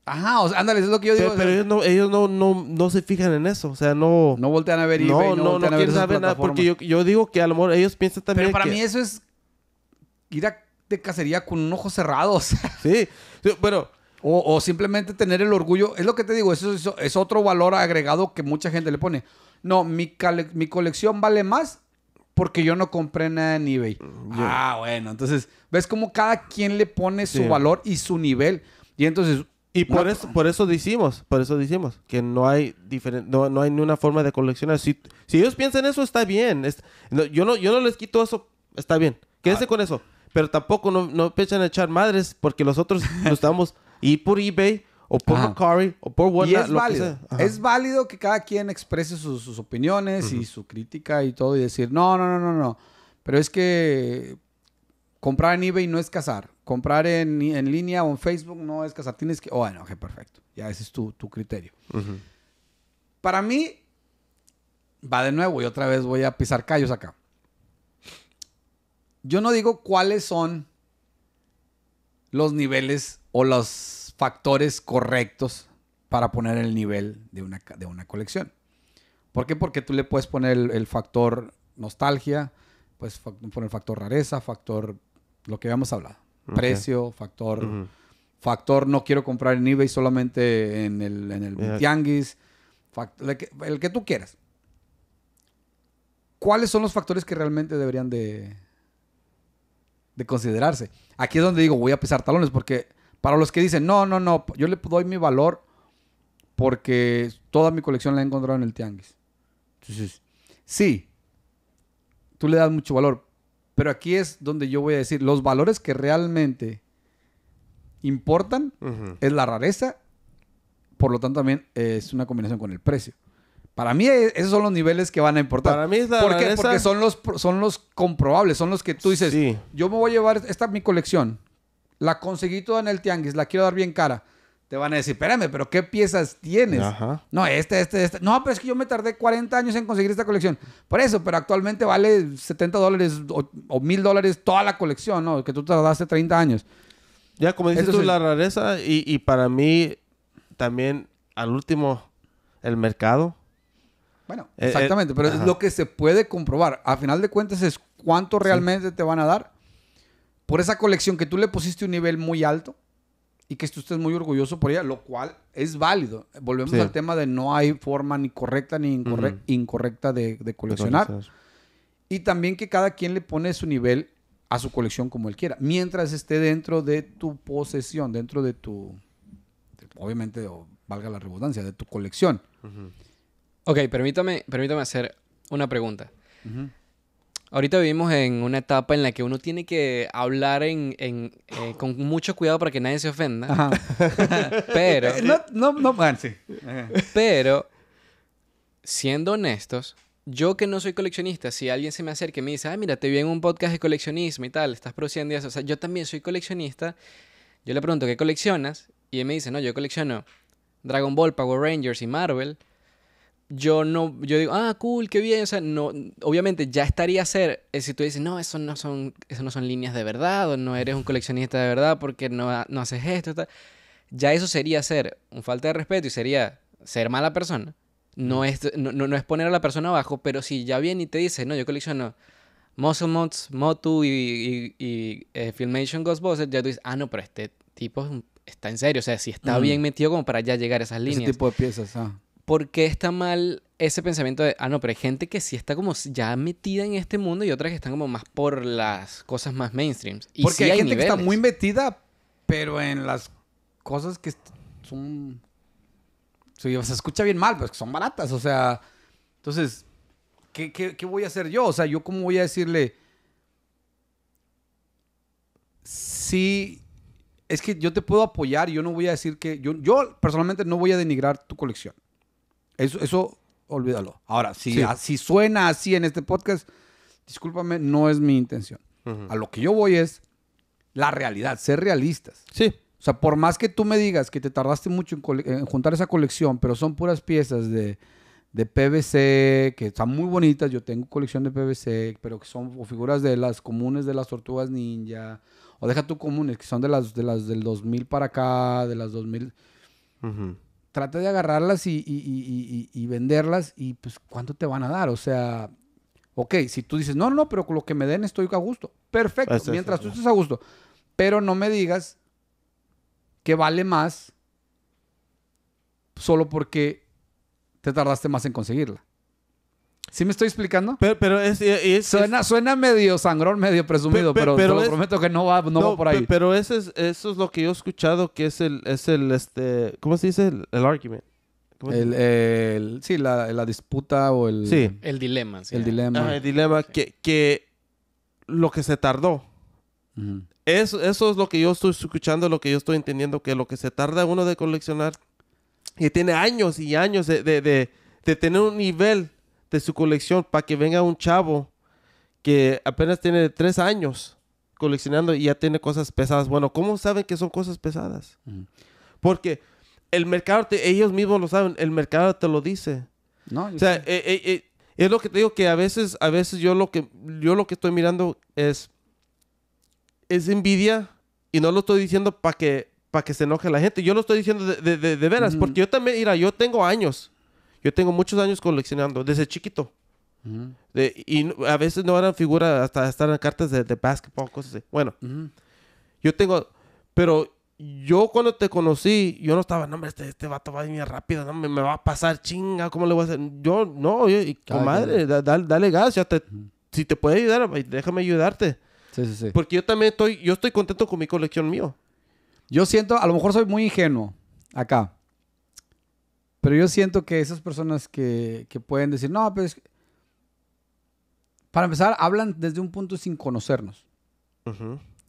Ajá, o sea, ándale, es lo que yo digo. Pero, ellos, no, ellos no, no, se fijan en eso, o sea, no... No voltean a ver eBay, no, no, no, saber nada, porque yo, yo, digo que a lo mejor ellos piensan también Pero para mí eso es ir a de cacería con ojos cerrados. sí, pero... O, o, simplemente tener el orgullo, es lo que te digo, eso, es otro valor agregado que mucha gente le pone. No, mi, mi colección vale más porque yo no compré nada en eBay. Ah, bueno, entonces ves cómo cada quien le pone su valor y su nivel. Y entonces y por eso por eso decimos, por eso decimos que no hay no, hay ni una forma de coleccionar. Si, si ellos piensan eso está bien. yo no yo no les quito eso, está bien. Quédense ah. con eso, pero tampoco no no a echar madres porque nosotros nos estamos y por eBay o por o por Y es válido. Que cada quien exprese sus, opiniones y su crítica y todo y decir, no, no, no, no, no. Pero es que comprar en eBay no es cazar. Comprar en, en línea o en Facebook no es cazar. Tienes que... bueno, ok, perfecto. Ya ese es tu, criterio. Para mí, va de nuevo y otra vez voy a pisar callos acá. Yo no digo cuáles son los niveles o los factores correctos para poner el nivel de una, de una colección. ¿Por qué? Porque tú le puedes poner el, factor nostalgia, puedes poner factor rareza, factor lo que habíamos hablado, precio, factor, factor no quiero comprar en eBay solamente en el, en el tianguis, el, que, tú quieras. ¿Cuáles son los factores que realmente deberían de, de considerarse? Aquí es donde digo, voy a pisar talones porque para los que dicen, no, no, no, yo le doy mi valor porque toda mi colección la he encontrado en el tianguis. sí, tú le das mucho valor, pero aquí es donde yo voy a decir, los valores que realmente importan es la rareza, por lo tanto también es una combinación con el precio. Para mí e-, esos son los niveles que van a importar. Para mí es la rareza... Porque son los, son los comprobables, son los que tú dices, yo me voy a llevar esta es mi colección la conseguí toda en el tianguis, la quiero dar bien cara. Te van a decir, espérame, pero ¿qué piezas tienes? No, este, este, este, No, pero es que yo me tardé 40 años en conseguir esta colección. Por eso, pero actualmente vale 70 dólares o mil dólares toda la colección, ¿no? Que tú tardaste 30 años. Ya, como dices tú, la rareza y, para mí también, al último, el mercado. Bueno, eh, eh, exactamente, pero es lo que se puede comprobar. A final de cuentas es cuánto realmente te van a dar por esa colección que tú le pusiste un nivel muy alto y que tú estés muy orgulloso por ella, lo cual es válido. Volvemos al tema de no hay forma ni correcta ni incorrecta de, coleccionar. y también que cada quien le pone su nivel a su colección como él quiera, mientras esté dentro de tu posesión, dentro de tu, obviamente, valga la redundancia, de tu colección. Ok, permítame, permítame hacer una pregunta. Ahorita vivimos en una etapa en la que uno tiene que hablar eh, con mucho cuidado para que nadie se ofenda. pero. Eh, no, no, no, ah, Pero, siendo honestos, yo que no soy coleccionista, si alguien se me acerca y me dice, ah, mira, te vi en un podcast de coleccionismo y tal, estás produciendo eso. O sea, yo también soy coleccionista. Yo le pregunto, ¿qué coleccionas? Y él me dice, no, yo colecciono Dragon Ball, Power Rangers y Marvel yo no, yo digo, ah, cool, qué bien, o sea, no, obviamente ya estaría ser, eh, si tú dices, no, eso no son, eso no son líneas de verdad, o no eres un coleccionista de verdad porque no, no haces esto, ya eso sería ser un falta de respeto y sería ser mala persona. No mm. es, no, es poner a la persona abajo, pero si ya viene y te dice, no, yo colecciono Muscle Motu y, y, eh, Filmation Ghostbusters, ya tú dices, ah, no, pero este tipo está en serio, o sea, si está mm. bien metido como para ya llegar a esas líneas. Ese tipo de piezas, ah. ¿por qué está mal ese pensamiento de, ah, no, pero hay gente que sí está como ya metida en este mundo y otras que están como más por las cosas más mainstreams? Y Porque hay, hay, gente que está muy metida, pero en las cosas que son... se escucha bien mal, pero que son baratas, o sea... Entonces, ¿qué, ¿qué, qué voy a hacer yo? O sea, ¿yo cómo voy a decirle...? Sí es que yo te puedo apoyar, yo no voy a decir que yo, yo personalmente no voy a denigrar tu colección. Eso, eso olvídalo. Ahora, si, suena así en este podcast, discúlpame, no es mi intención. A lo que yo voy es la realidad, ser realistas. Sí. O sea, por más que tú me digas que te tardaste mucho en, juntar esa colección, pero son puras piezas de, de, PVC, que están muy bonitas, yo tengo colección de PVC, pero que son figuras de las comunes de las tortugas ninja, o deja tú comunes, que son de las, de las del 2000 para acá, de las 2000. Uh trata de agarrarlas y, venderlas y pues cuánto te van a dar. O sea, ok, si tú dices, no, no, pero con lo que me den estoy a gusto. Perfecto, mientras tú estés a gusto. Pero no me digas que vale más solo porque te tardaste más en conseguirla. ¿Sí me estoy explicando? Pero, pero eh, suena, suena medio sangrón, medio presumido, pero, te lo prometo que no va, no, por ahí. pero eso es, eso es lo que yo he escuchado que es el, es el este, ¿cómo se dice? El, argument. El, el, sí, la, la, disputa o el... El dilema. Ah, el dilema. el dilema que, que lo que se tardó. eso, es lo que yo estoy escuchando, lo que yo estoy entendiendo, que lo que se tarda uno de coleccionar, que tiene años y años de, de, de tener un nivel de su colección para que venga un chavo que apenas tiene tres años coleccionando y ya tiene cosas pesadas. Bueno, ¿cómo saben que son cosas pesadas? Mm. Porque el mercado, ellos mismos lo saben, el mercado te lo dice. No, o sea, eh, eh, eh, es lo que te digo que a veces, a veces yo lo que, yo lo que estoy mirando es, es envidia y no lo estoy diciendo para que, para que se enoje la gente. Yo lo estoy diciendo de, de, veras, mm. porque yo también, mira, yo tengo años yo tengo muchos años coleccionando, desde chiquito. y a veces no eran figuras, hasta estaban cartas de, de basketball, cosas así. Bueno, yo tengo, pero yo cuando te conocí, yo no estaba, no, hombre, este, este vato va bien rápido, no, me, va a pasar chinga, ¿cómo le voy a hacer? Yo, no, yo, y, comadre, da, dale gas, ya te, si te puede ayudar, déjame ayudarte. Sí, sí, sí. Porque yo también estoy, yo estoy contento con mi colección mío. Yo siento, a lo mejor soy muy ingenuo acá, pero yo siento que esas personas que, que pueden decir, no, pues, Para empezar, hablan desde un punto sin conocernos.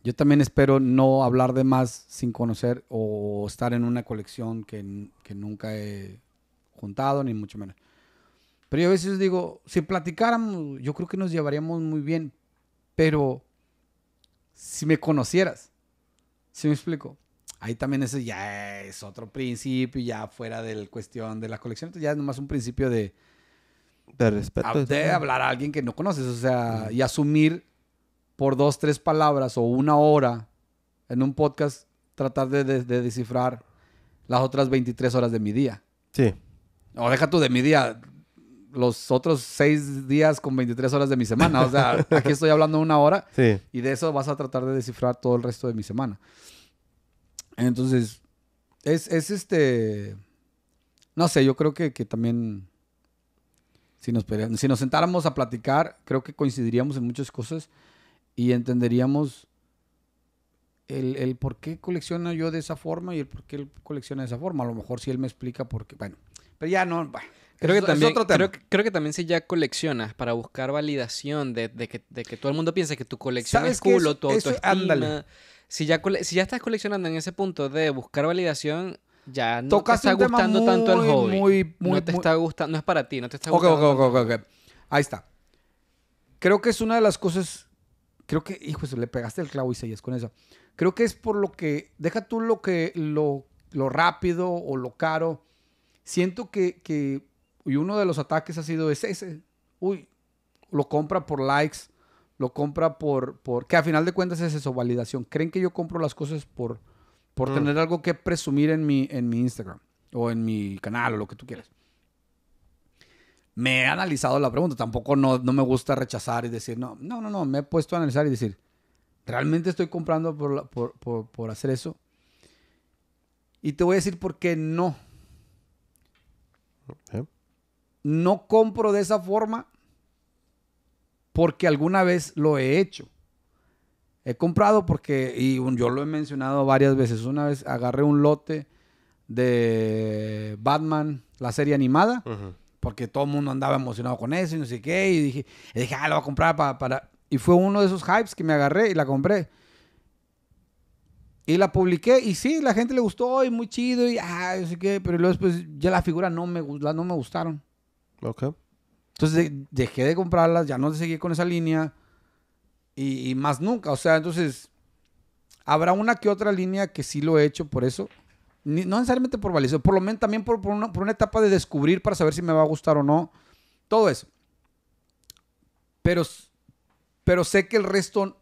Yo también espero no hablar de más sin conocer o estar en una colección que, que nunca he juntado, ni mucho menos. Pero yo a veces digo, si platicáramos, yo creo que nos llevaríamos muy bien, pero si me conocieras, si me explico? Ahí también ese ya es otro principio, ya fuera de la cuestión de la colección. ya es nomás un principio de... De respeto. Ah, de hablar a alguien que no conoces, o sea, y asumir por dos, tres palabras o una hora en un podcast, tratar de, descifrar las otras 23 horas de mi día. Sí. O deja tú de mi día, los otros seis días con 23 horas de mi semana. O sea, aquí estoy hablando una hora sí. y de eso vas a tratar de descifrar todo el resto de mi semana. Entonces, es, es este. No sé, yo creo que, también. Si nos, si nos sentáramos a platicar, creo que coincidiríamos en muchas cosas y entenderíamos el, por qué colecciono yo de esa forma y el por qué él colecciona de esa forma. A lo mejor si él me explica por qué. Bueno, pero ya no. creo, que también, creo, que también si ya coleccionas para buscar validación de, que, todo el mundo piense que tu colección es culo, tu autoestima. Ándale si ya, si ya estás coleccionando en ese punto de buscar validación, ya no te está gustando tanto el hobby. Muy, muy, no te está gustando, no es para ti, no te está gustando. Ok, ok, ok, Ahí está. Creo que es una de las cosas. Creo que, hijo, le pegaste el clavo y sellas con eso. Creo que es por lo que. Deja tú lo que. lo, lo rápido o lo caro. Siento que, que. Y uno de los ataques ha sido ese. Uy, lo compra por likes lo compra por, por, que a final de cuentas es eso, validación. Creen que yo compro las cosas por, por mm. tener algo que presumir en mi, en mi Instagram o en mi canal o lo que tú quieras. Me he analizado la pregunta, tampoco no, me gusta rechazar y decir, no, no, no, no, me he puesto a analizar y decir, ¿realmente estoy comprando por, hacer eso? Y te voy a decir por qué no. No compro de esa forma porque alguna vez lo he hecho. He comprado porque, y yo lo he mencionado varias veces, una vez agarré un lote de Batman, la serie animada, porque todo el mundo andaba emocionado con eso y no sé qué, y dije, ah, lo voy a comprar para, Y fue uno de esos hypes que me agarré y la compré. Y la publiqué y sí, la gente le gustó y muy chido y ah, no sé qué, pero luego después ya la figura no me, no me gustaron. Ok. Entonces dejé de comprarlas, ya no seguí con esa línea y, más nunca. O sea, entonces habrá una que otra línea que sí lo he hecho por eso. no necesariamente por validación, por lo menos también por, por, una, etapa de descubrir para saber si me va a gustar o no. Todo eso. Pero, pero sé que el resto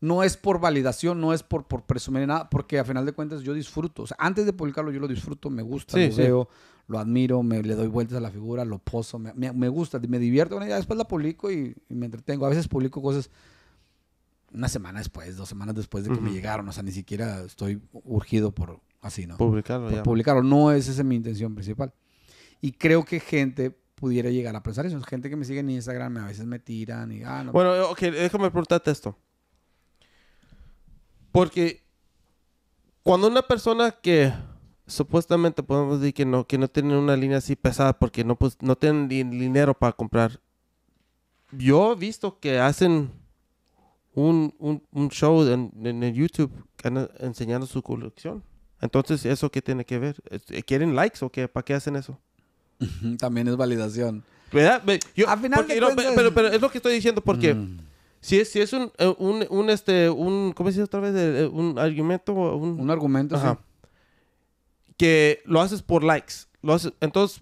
no es por validación, no es por, por presumir nada, porque a final de cuentas yo disfruto. O sea, antes de publicarlo yo lo disfruto, me gusta, lo veo, lo admiro, me, le doy vueltas a la figura, lo poso, me, gusta, me divierto con después la publico y, me entretengo. A veces publico cosas una semana después, dos semanas después de que me llegaron, o sea, ni siquiera estoy urgido por así, ¿no? Publicarlo. ya. Publicarlo, no es esa mi intención principal. Y creo que gente pudiera llegar a pensar eso. Gente que me sigue en Instagram a veces me tiran y, ah, Bueno, ok, déjame preguntarte esto. Porque cuando una persona que supuestamente podemos decir que no, que no tienen una línea así pesada porque no, pues, no tienen dinero para comprar. Yo he visto que hacen un, show en, en el YouTube enseñando su colección. Entonces, ¿eso qué tiene que ver? Eh, ¿Quieren likes o qué? ¿Para qué hacen eso? También es validación. ¿Verdad? Yo, pero, es lo que estoy diciendo porque mm. si, es, si es eh, un, este, un, ¿cómo se dice otra vez? Eh, un argumento. Un, argumento, que lo haces por likes. Lo haces, entonces,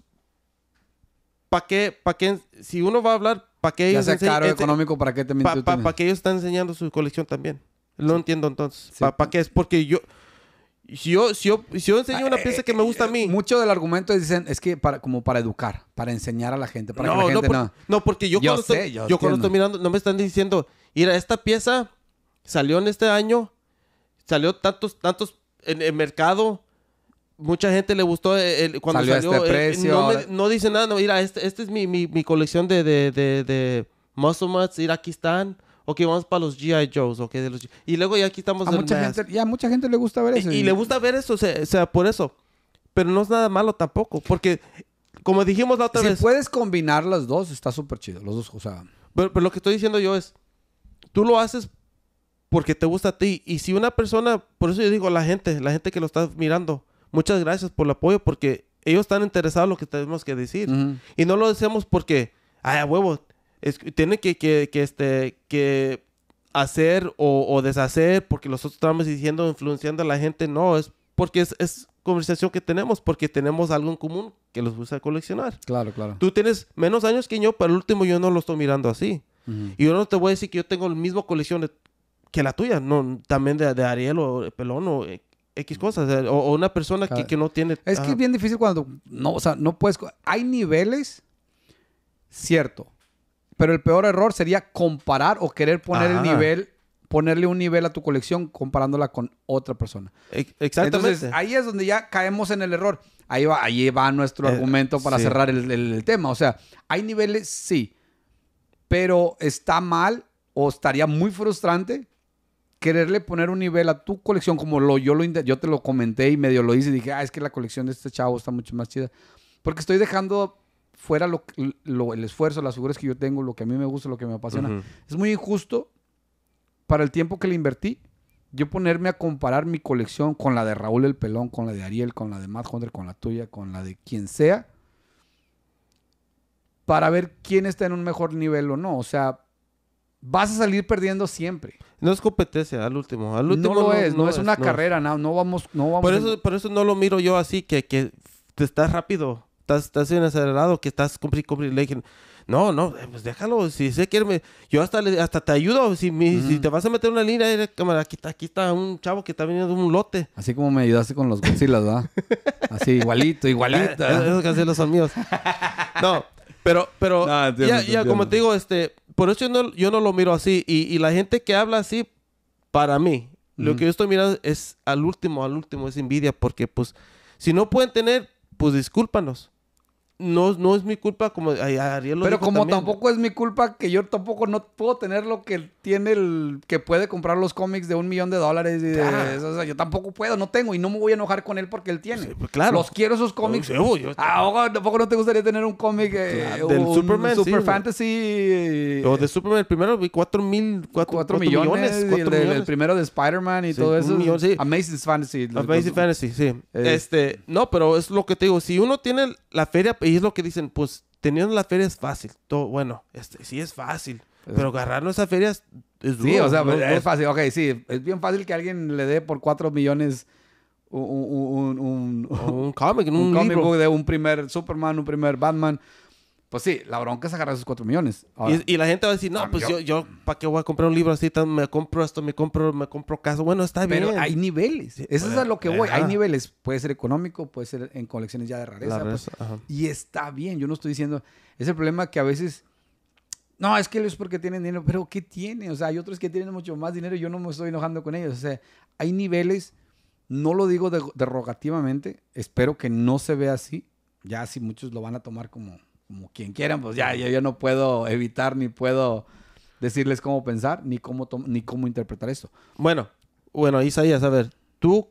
¿para qué, para qué? Si uno va a hablar, ¿para qué ellos... Ya sea caro, económico, ¿para qué te Para pa, pa que ellos están enseñando su colección también. Lo entiendo entonces. ¿Para pa qué es? Porque yo... Si yo, si yo, yo enseño una ah, pieza eh, que me gusta a eh, mí... Mucho del argumento dicen, es que para, como para educar, para enseñar a la gente, para no, que la gente no... no. no porque yo, yo yo, yo cuando estoy mirando, no me están diciendo, mira, esta pieza salió en este año, salió tantos, tantos en el mercado, mucha gente le gustó eh, cuando salió. este eh, precio, no, dice nada, no, mira, esta este es mi, colección de, de, de, de Muscle mira, aquí están. Ok, vamos para los G.I. Joes, ok, de los Y luego ya aquí estamos... A mucha gente, ya mucha gente le gusta ver eso. Y, le gusta ver eso, o sea, por eso. Pero no es nada malo tampoco, porque como dijimos la otra vez... Si puedes combinar las dos, está súper chido, los dos, o sea... Pero, pero lo que estoy diciendo yo es, tú lo haces porque te gusta a ti. Y si una persona, por eso yo digo la gente, la gente que lo está mirando, muchas gracias por el apoyo porque ellos están interesados en lo que tenemos que decir. Y no lo decimos porque, ay, a huevo, es, tiene que, que, este, que hacer o, deshacer porque nosotros estamos diciendo, influenciando a la gente. No, es porque es, conversación que tenemos, porque tenemos algo en común que los gusta coleccionar. Claro, claro. Tú tienes menos años que yo, pero el último yo no lo estoy mirando así. Y yo no te voy a decir que yo tengo la misma colección que la tuya, no, también de, Ariel o de Pelón o eh, X cosas, o, una persona que, no tiene... Es que es bien difícil cuando, no, o sea, no puedes... Hay niveles, cierto, pero el peor error sería comparar o querer poner el nivel, ponerle un nivel a tu colección comparándola con otra persona. exactamente. ahí es donde ya caemos en el error. Ahí va, ahí va nuestro eh, argumento para cerrar el tema. O sea, hay niveles, sí, pero está mal o estaría muy frustrante quererle poner un nivel a tu colección, como lo, yo, lo, yo te lo comenté y medio lo hice, Y dije, ah, es que la colección de este chavo está mucho más chida. Porque estoy dejando fuera lo, el esfuerzo, las figuras que yo tengo, lo que a mí me gusta, lo que me apasiona. Es muy injusto para el tiempo que le invertí, yo ponerme a comparar mi colección con la de Raúl el Pelón, con la de Ariel, con la de Matt Hunter, con la tuya, con la de quien sea, para ver quién está en un mejor nivel o no. O sea, vas a salir perdiendo siempre. No es competencia al último. Al último no es, no, es, una carrera, No, no vamos, no vamos. Por eso, por eso no lo miro yo así, que, que te estás rápido, estás, estás acelerado, que estás cumplir, cumplir. Le no, no, eh, pues déjalo, si sé que me, yo hasta, hasta te ayudo, si, si mm. te vas a meter una línea, eh, aquí, aquí está un chavo que está viniendo de un lote. Así como me ayudaste con los Godzilla, ¿verdad? así, igualito, igualito. Esos Godzilla son míos. No, pero, pero, ya, como te digo, este, por eso yo no, lo miro así. Y, la gente que habla así, para mí, lo que yo estoy mirando es al último, al último, es envidia, porque pues si no pueden tener, pues discúlpanos no, no es mi culpa como Ariel lo Pero como tampoco es mi culpa que yo tampoco no puedo tener lo que tiene el que puede comprar los cómics de un millón de dólares y de ah. yo tampoco puedo, no tengo y no me voy a enojar con él porque él tiene. Pues, claro. Los quiero esos cómics. tampoco ah, no te gustaría tener un cómic eh, del Superman, Super Fantasy eh, o de Superman el primero vi 4 mil 4 millones, millones, el, millones. el primero de Spider-Man y todo eso. Amazing Fantasy. Amazing Fantasy, sí. este, no, pero es lo que te digo, si uno tiene la feria y es lo que dicen, pues teniendo la feria es fácil. Todo, bueno, este, sí es fácil. Pero agarrar a ferias es duro. Sí, o sea, es fácil. Ok, sí. Es bien fácil que alguien le dé por 4 millones un, un, un, cómic, un, de un primer Superman, un primer Batman. Pues sí, la bronca es agarrar esos 4 millones. y, la gente va a decir, no, pues yo, yo, ¿para qué voy a comprar un libro así? me compro esto, me compro, me compro casa. Bueno, está bien. Pero hay niveles. Eso es a lo que voy. Hay niveles. Puede ser económico, puede ser en colecciones ya de rareza. Pues. y está bien. Yo no estoy diciendo... Es el problema que a veces... No, es que ellos porque tienen dinero. Pero ¿qué tiene? O sea, hay otros que tienen mucho más dinero y yo no me estoy enojando con ellos. O sea, hay niveles... No lo digo derogativamente. Espero que no se vea así. Ya si muchos lo van a tomar como como quien quieran, pues ya, yo no puedo evitar ni puedo decirles cómo pensar ni cómo, ni cómo interpretar esto. Bueno, bueno, Isaías, a ver, tú,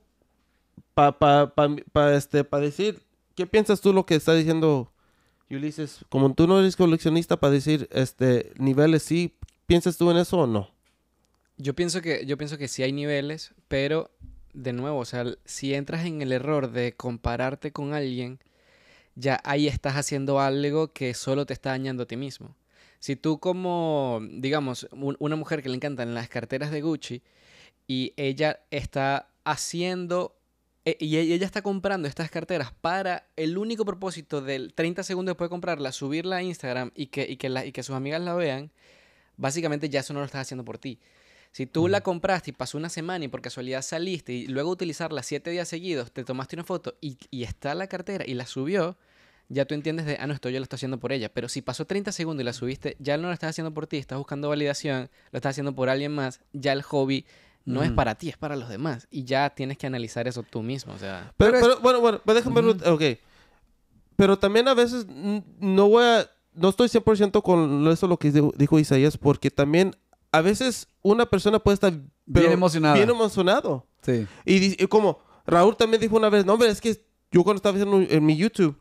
para pa, pa, este, decir, ¿qué piensas tú lo que está diciendo Ulises? Como tú no eres coleccionista para decir este, niveles, ¿sí piensas tú en eso o no? Yo pienso que, yo pienso que sí hay niveles, pero de nuevo, o sea, si entras en el error de compararte con alguien ya ahí estás haciendo algo que solo te está dañando a ti mismo. Si tú como, digamos, una mujer que le encantan las carteras de Gucci y ella está haciendo e, e, y ella está comprando estas carteras para el único propósito del 30 segundos después de comprarla, subirla a Instagram y que, que, sus amigas la vean, básicamente ya eso no lo estás haciendo por ti. Si tú la compraste y pasó una semana y por casualidad saliste y luego utilizarla siete días seguidos, te tomaste una foto y, y está la cartera y la subió, ya tú entiendes de, ah, no, esto yo lo estoy haciendo por ella. Pero si pasó 30 segundos y la subiste, ya no lo estás haciendo por ti, estás buscando validación, lo estás haciendo por alguien más, ya el hobby no es mm. para ti, es para los demás. Y ya tienes que analizar eso tú mismo, o sea... Pero, bueno, bueno, déjame ok. Pero también a veces no voy a... No estoy 100% con eso lo que dijo, Isaías, porque también a veces una persona puede estar... bien emocionada. Bien emocionado. Sí. Y, como Raúl también dijo una vez, no, hombre, es que yo cuando estaba haciendo en mi YouTube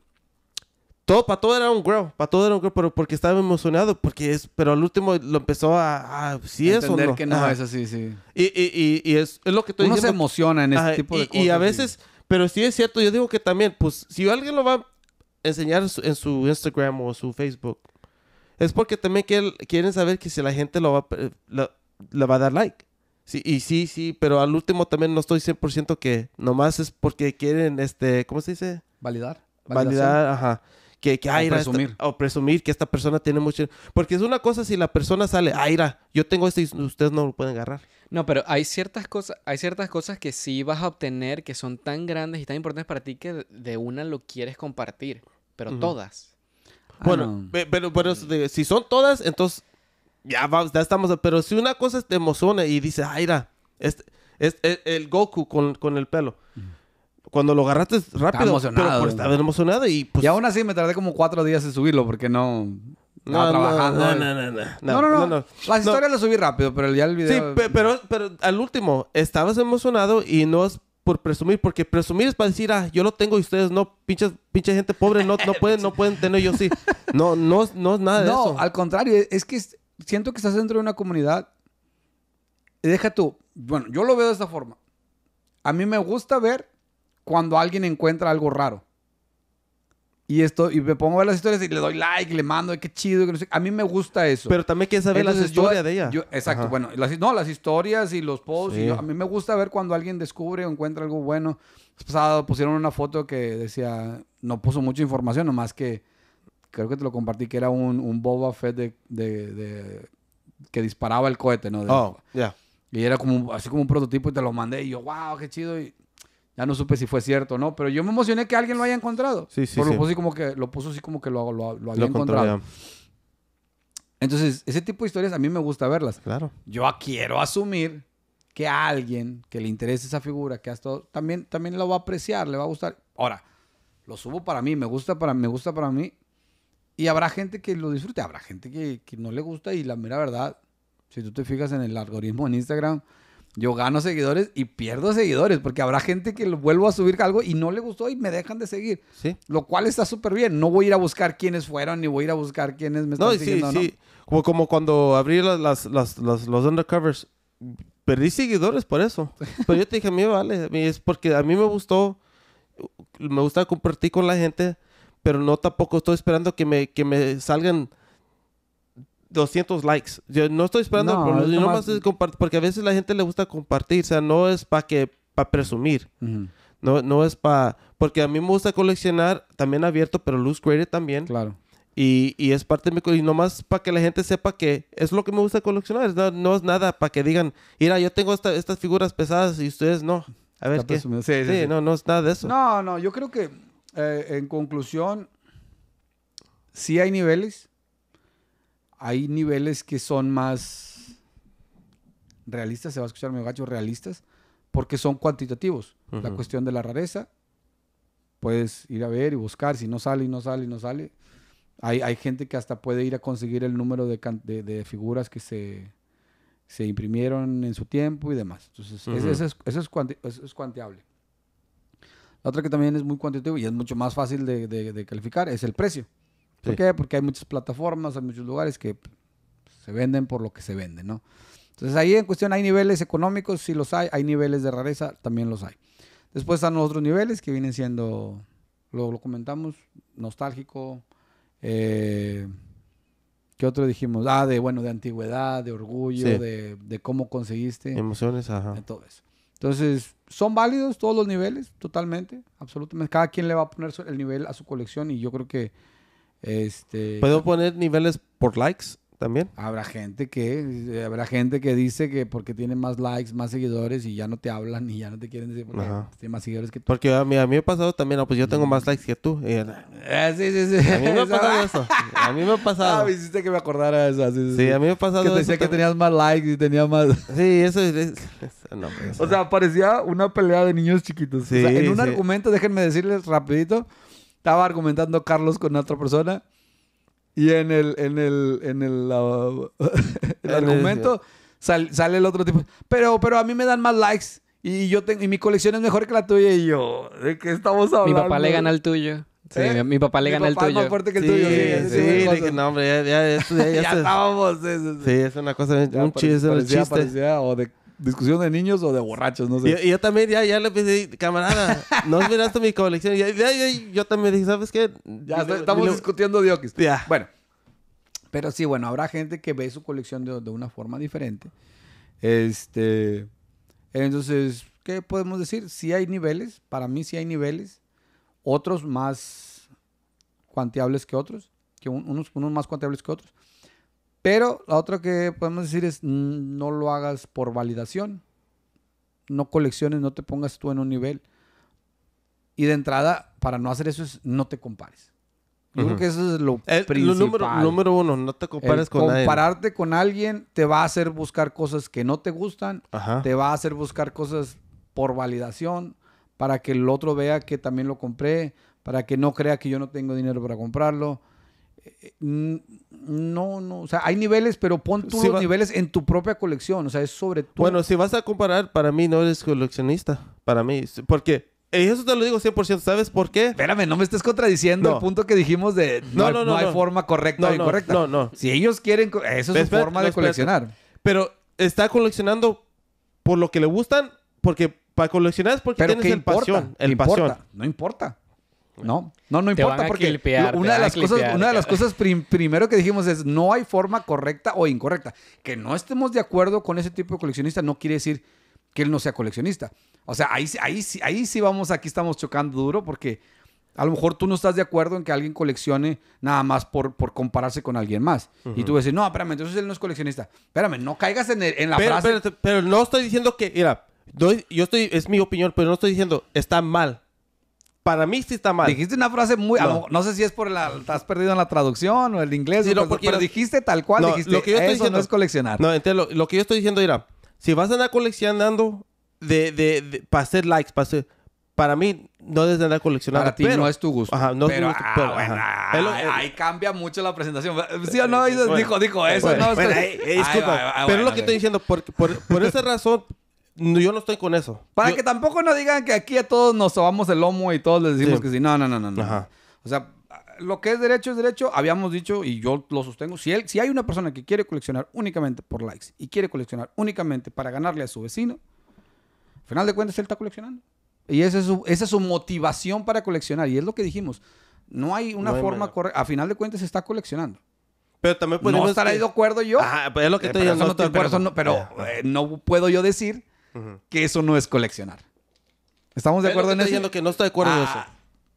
todo, para todo era un grow, para todo era un grow, pero porque estaba emocionado, porque es, pero al último lo empezó a, ah, ¿sí es o no. que no es así, sí. Y, y, y, es, es, lo que estoy Uno se emociona en este tipo de cosas. Y a veces, pero sí es cierto, yo digo que también, pues, si alguien lo va a enseñar en su, Instagram o su Facebook, es porque también quieren, quieren saber que si la gente lo va, eh, lo, le va a dar like. Sí, y sí, sí, pero al último también no estoy 100% que nomás es porque quieren, este, ¿cómo se dice? Validar. Validar, ajá que, o presumir. que esta persona tiene mucho. Porque es una cosa si la persona sale, aira, yo tengo esto y ustedes no lo pueden agarrar. No, pero hay ciertas cosas, hay ciertas cosas que sí vas a obtener que son tan grandes y tan importantes para ti que de una lo quieres compartir, pero todas. Ah, bueno, pero, pero, si son todas, entonces ya vamos, ya estamos. Pero si una cosa te emociona y dice, aira, este, es e, el Goku con, con el pelo. Cuando lo agarraste rápido. Estaba emocionado. Pero, estaba emocionado y pues... Y aún así me tardé como cuatro días en subirlo porque no... No, no, no, no, no, no, Las historias las subí rápido, pero ya el video... Sí, pero, pero al último, estabas emocionado y no es por presumir, porque presumir es para decir, ah, yo lo tengo y ustedes no, pinches, pinche gente pobre, no, no pueden, no pueden tener yo sí. No, no, no es nada de eso. No, al contrario, e-, es que siento que estás dentro de una comunidad. Deja tú, bueno, yo lo veo de esta forma. A mí me gusta ver cuando alguien encuentra algo raro. Y esto, y me pongo a ver las historias y le doy like, le mando, qué chido. A mí me gusta eso. Pero también quieres saber las historias de ella. exacto, bueno, las, no, las historias y los posts. Y a mí me gusta ver cuando alguien descubre o encuentra algo bueno. pasado pusieron una foto que decía, no puso mucha información, nomás que creo que te lo compartí, que era un, un Boba Fett de, de, que disparaba el cohete, ¿no? Oh, ya. Y era como así como un prototipo y te lo mandé. Y yo, wow, qué chido. Ya no supe si fue cierto o no, pero yo me emocioné que alguien lo haya encontrado. Sí, sí, Por lo así como que lo puso así como que lo, lo había encontrado. Entonces, ese tipo de historias a mí me gusta verlas. Claro. Yo quiero asumir que a alguien que le interese esa figura, que hasta también también lo va a apreciar, le va a gustar. Ahora, lo subo para mí, me gusta para me gusta para mí y habrá gente que lo disfrute, habrá gente que, que no le gusta y la mera verdad, si tú te fijas en el algoritmo en Instagram, yo gano seguidores y pierdo seguidores, porque habrá gente que vuelvo a subir algo y no le gustó y me dejan de seguir. Sí. Lo cual está súper bien. No voy a ir a buscar quiénes fueron, ni voy a ir a buscar quiénes me están no, sí, Sí. Como, como cuando abrí las, los undercovers, perdí seguidores por eso. Pero yo te dije, a mí vale, es porque a mí me gustó, me gusta compartir con la gente, pero no tampoco estoy esperando que me, que me salgan 200 likes. Yo no estoy esperando, no, porque a veces la gente le gusta compartir, o sea, no es para que para presumir. No, no es para porque a mí me gusta coleccionar también abierto, pero loose graded también. Claro. Y, es parte de mi... Y nomás para que la gente sepa que es lo que me gusta coleccionar. No, es nada para que digan, mira, yo tengo estas figuras pesadas y ustedes no. A ver qué. Sí, no, no es nada de eso. No, no, yo creo que eh, en conclusión, sí hay niveles hay niveles que son más realistas, se va a escuchar medio gacho, realistas, porque son cuantitativos. La cuestión de la rareza, puedes ir a ver y buscar, si no sale y no sale y no sale. Hay, hay gente que hasta puede ir a conseguir el número de, de, figuras que se, se, imprimieron en su tiempo y demás. Entonces, eso, es, eso, es La otra que también es muy cuantitativa y es mucho más fácil de, de calificar es el precio. ¿Por qué? Porque hay muchas plataformas, hay muchos lugares que se venden por lo que se venden, ¿no? Entonces ahí en cuestión hay niveles económicos, sí los hay, hay niveles de rareza, también los hay. Después están los otros niveles que vienen siendo, lo, lo comentamos, nostálgico, eh, ¿Qué otro dijimos? Ah, de bueno, de antigüedad, de orgullo, de, de, cómo conseguiste. Emociones, ajá. todo eso. Entonces, son válidos todos los niveles, totalmente, absolutamente. Cada quien le va a poner el nivel a su colección y yo creo que este, ¿Puedo poner niveles por likes también? Habrá gente que eh, habrá gente que dice que porque tiene más likes, más seguidores y ya no te hablan y ya no te quieren decir porque tiene más seguidores que tú. Porque ah, a mí, me ha pasado también, ah, pues yo tengo mm. más likes que tú. sí, sí, sí. A mí me ha pasado eso. A mí me ha pasado. Ah, me hiciste que me acordara eso. Sí, a mí me ha pasado que decía que tenías más likes y tenía más Sí, eso es, pues, o sea, ah. parecía una pelea de niños chiquitos. en un argumento, déjenme decirles rapidito, estaba argumentando Carlos con otra persona y en el, en el, en el, el ah, argumento sale el otro tipo. Pero, pero a mí me dan más likes y yo tengo, y mi colección es mejor que la tuya y yo, ¿de qué estamos hablando? Mi papá le gana al tuyo. Sí, ¿Eh? mi, papá le gana al el tuyo. más fuerte que el sí, tuyo. Sí, sí, dije, no, hombre, ya, ya, ya, ya estábamos. Sí, es una cosa, un chiste, un chiste. o de discusión de niños o de borrachos, no sé. Yo, yo también ya, ya le pensé, camarada, no miraste mi colección. yo también dije, ¿sabes qué? Ya estamos discutiendo de Bueno. Pero sí, bueno, habrá gente que ve su colección de, de una forma diferente. Este. Entonces, ¿qué podemos decir? Sí hay niveles, para mí sí hay niveles, otros más cuantiables que otros, que unos, unos, más cuantiables que otros. Pero la otra que podemos decir es no lo hagas por validación. No colecciones, no te pongas tú en un nivel. Y de entrada, para no hacer eso es no te compares. Yo creo que eso es lo principal. número, uno, no te compares con alguien. Compararte con alguien te va a hacer buscar cosas que no te gustan, te va a hacer buscar cosas por validación, para que el otro vea que también lo compré, para que no crea que yo no tengo dinero para comprarlo. Eh, no, no, o sea, hay niveles, pero pon tus niveles en tu propia colección, o sea, es sobre tu. Bueno, si vas a comparar, para mí no eres coleccionista, para mí, porque eso te lo digo 100%, ¿sabes por qué? Espérame, no me estés contradiciendo el punto que dijimos de no, no, hay, no hay forma correcta o incorrecta. No, no. Si ellos quieren, eso es forma de coleccionar. Pero está coleccionando por lo que le gustan, porque para coleccionar es porque tienes el pasión, el pasión. No importa. No, no, importa porque una, de las cosas, una de las cosas primero que dijimos es no hay forma correcta o incorrecta. Que no estemos de acuerdo con ese tipo de coleccionista no quiere decir que él no sea coleccionista. O sea, ahí, ahí, ahí sí vamos, aquí estamos chocando duro porque a lo mejor tú no estás de acuerdo en que alguien coleccione nada más por, por compararse con alguien más. Y tú decís, no, espérame, entonces él no es coleccionista. Espérame, no caigas en, la pero, frase. Pero, no estoy diciendo que, mira, yo estoy, es mi opinión, pero no estoy diciendo está mal para mí sí está mal. Dijiste una frase muy. No, sé si es por la. Estás perdido en la traducción o el inglés. pero, dijiste tal cual. dijiste, lo que yo estoy diciendo, no es coleccionar. No, lo, que yo estoy diciendo era: si vas a andar coleccionando de, de, para hacer likes, para Para mí, no es de andar coleccionando. Para ti no es tu gusto. Ajá, no ah, pero, Bueno, ah, ahí cambia mucho la presentación. ¿Sí o eh, no? dijo, dijo eso. disculpa. pero lo que estoy diciendo. por, por esa razón, yo no estoy con eso. Para que tampoco nos digan que aquí a todos nos sobamos el lomo y todos les decimos que sí. No, no, no, no. O sea, lo que es derecho es derecho. Habíamos dicho, y yo lo sostengo, si, él, si hay una persona que quiere coleccionar únicamente por likes y quiere coleccionar únicamente para ganarle a su vecino, al final de cuentas él está coleccionando. Y esa es su, esa es su motivación para coleccionar. Y es lo que dijimos. No hay una forma correcta. A final de cuentas se está coleccionando. Pero también No estar de acuerdo yo. pero pues es lo que eh, estoy diciendo, pero, eh, no puedo yo decir que eso no es coleccionar. ¿Estamos de acuerdo en eso? diciendo que no estoy de acuerdo eso. Ah,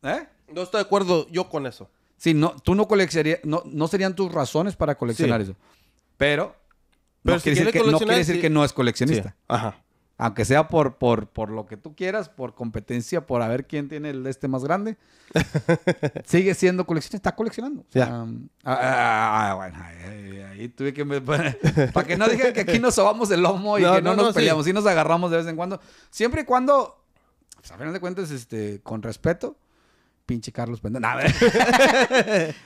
¿eh? No estoy de acuerdo yo con eso. Sí, no, tú no coleccionarías, no, no serían tus razones para coleccionar eso. Pero, no, quiere decir que, no es coleccionista. Ajá aunque sea por, por, por lo que tú quieras, por competencia, por a ver quién tiene el este más grande, sigue siendo colección. está coleccionando. O sea, ah, ah, ah, ah, bueno, ahí, tuve que... para, que no digan que aquí nos sobamos el lomo y que no, nos peleamos, sí. y nos agarramos de vez en cuando. Siempre y cuando, pues, a final de cuentas, este, con respeto, pinche Carlos Pendejo.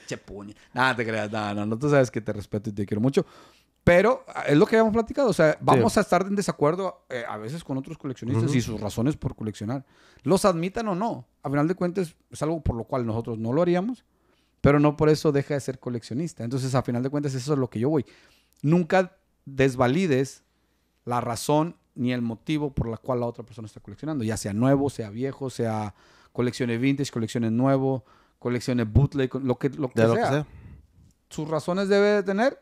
che puño. Nada, te creas. Nada, no, no, tú sabes que te respeto y te quiero mucho. Pero ah, es lo que habíamos platicado, o sea, vamos a estar en desacuerdo eh, a veces con otros coleccionistas y sus razones por coleccionar. Los admitan o no, a final de cuentas es algo por lo cual nosotros no lo haríamos, pero no por eso deja de ser coleccionista. Entonces, a final de cuentas, eso es lo que yo voy. Nunca desvalides la razón ni el motivo por la cual la otra persona está coleccionando, ya sea nuevo, sea viejo, sea colecciones vintage, colecciones nuevo, colecciones bootleg, lo que, lo que, sea. Lo que sea. Sus razones debe de tener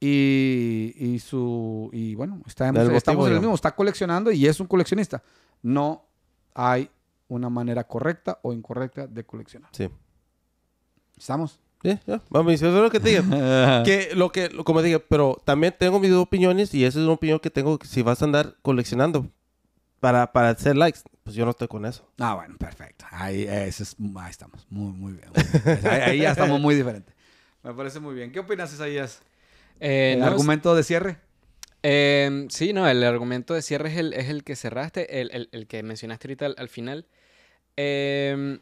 y, su y bueno, está estamos en el mismo, está coleccionando y es un coleccionista. No hay una manera correcta o incorrecta de coleccionar. Sí. ¿Estamos? vamos ya. eso es lo que te digo. que lo que, como dije pero también tengo mis opiniones y esa es una opinión que tengo si vas a andar coleccionando para, para hacer likes, pues yo no estoy con eso. Ah, bueno, perfecto. Ahí, estamos. Muy, muy bien. ahí, ya estamos muy diferentes. Me parece muy bien. ¿Qué opinas, Isaías? Eh, ¿El argumento de cierre? Em, sí, no, el argumento de cierre es el, que cerraste, el, que mencionaste ahorita al, final. Em,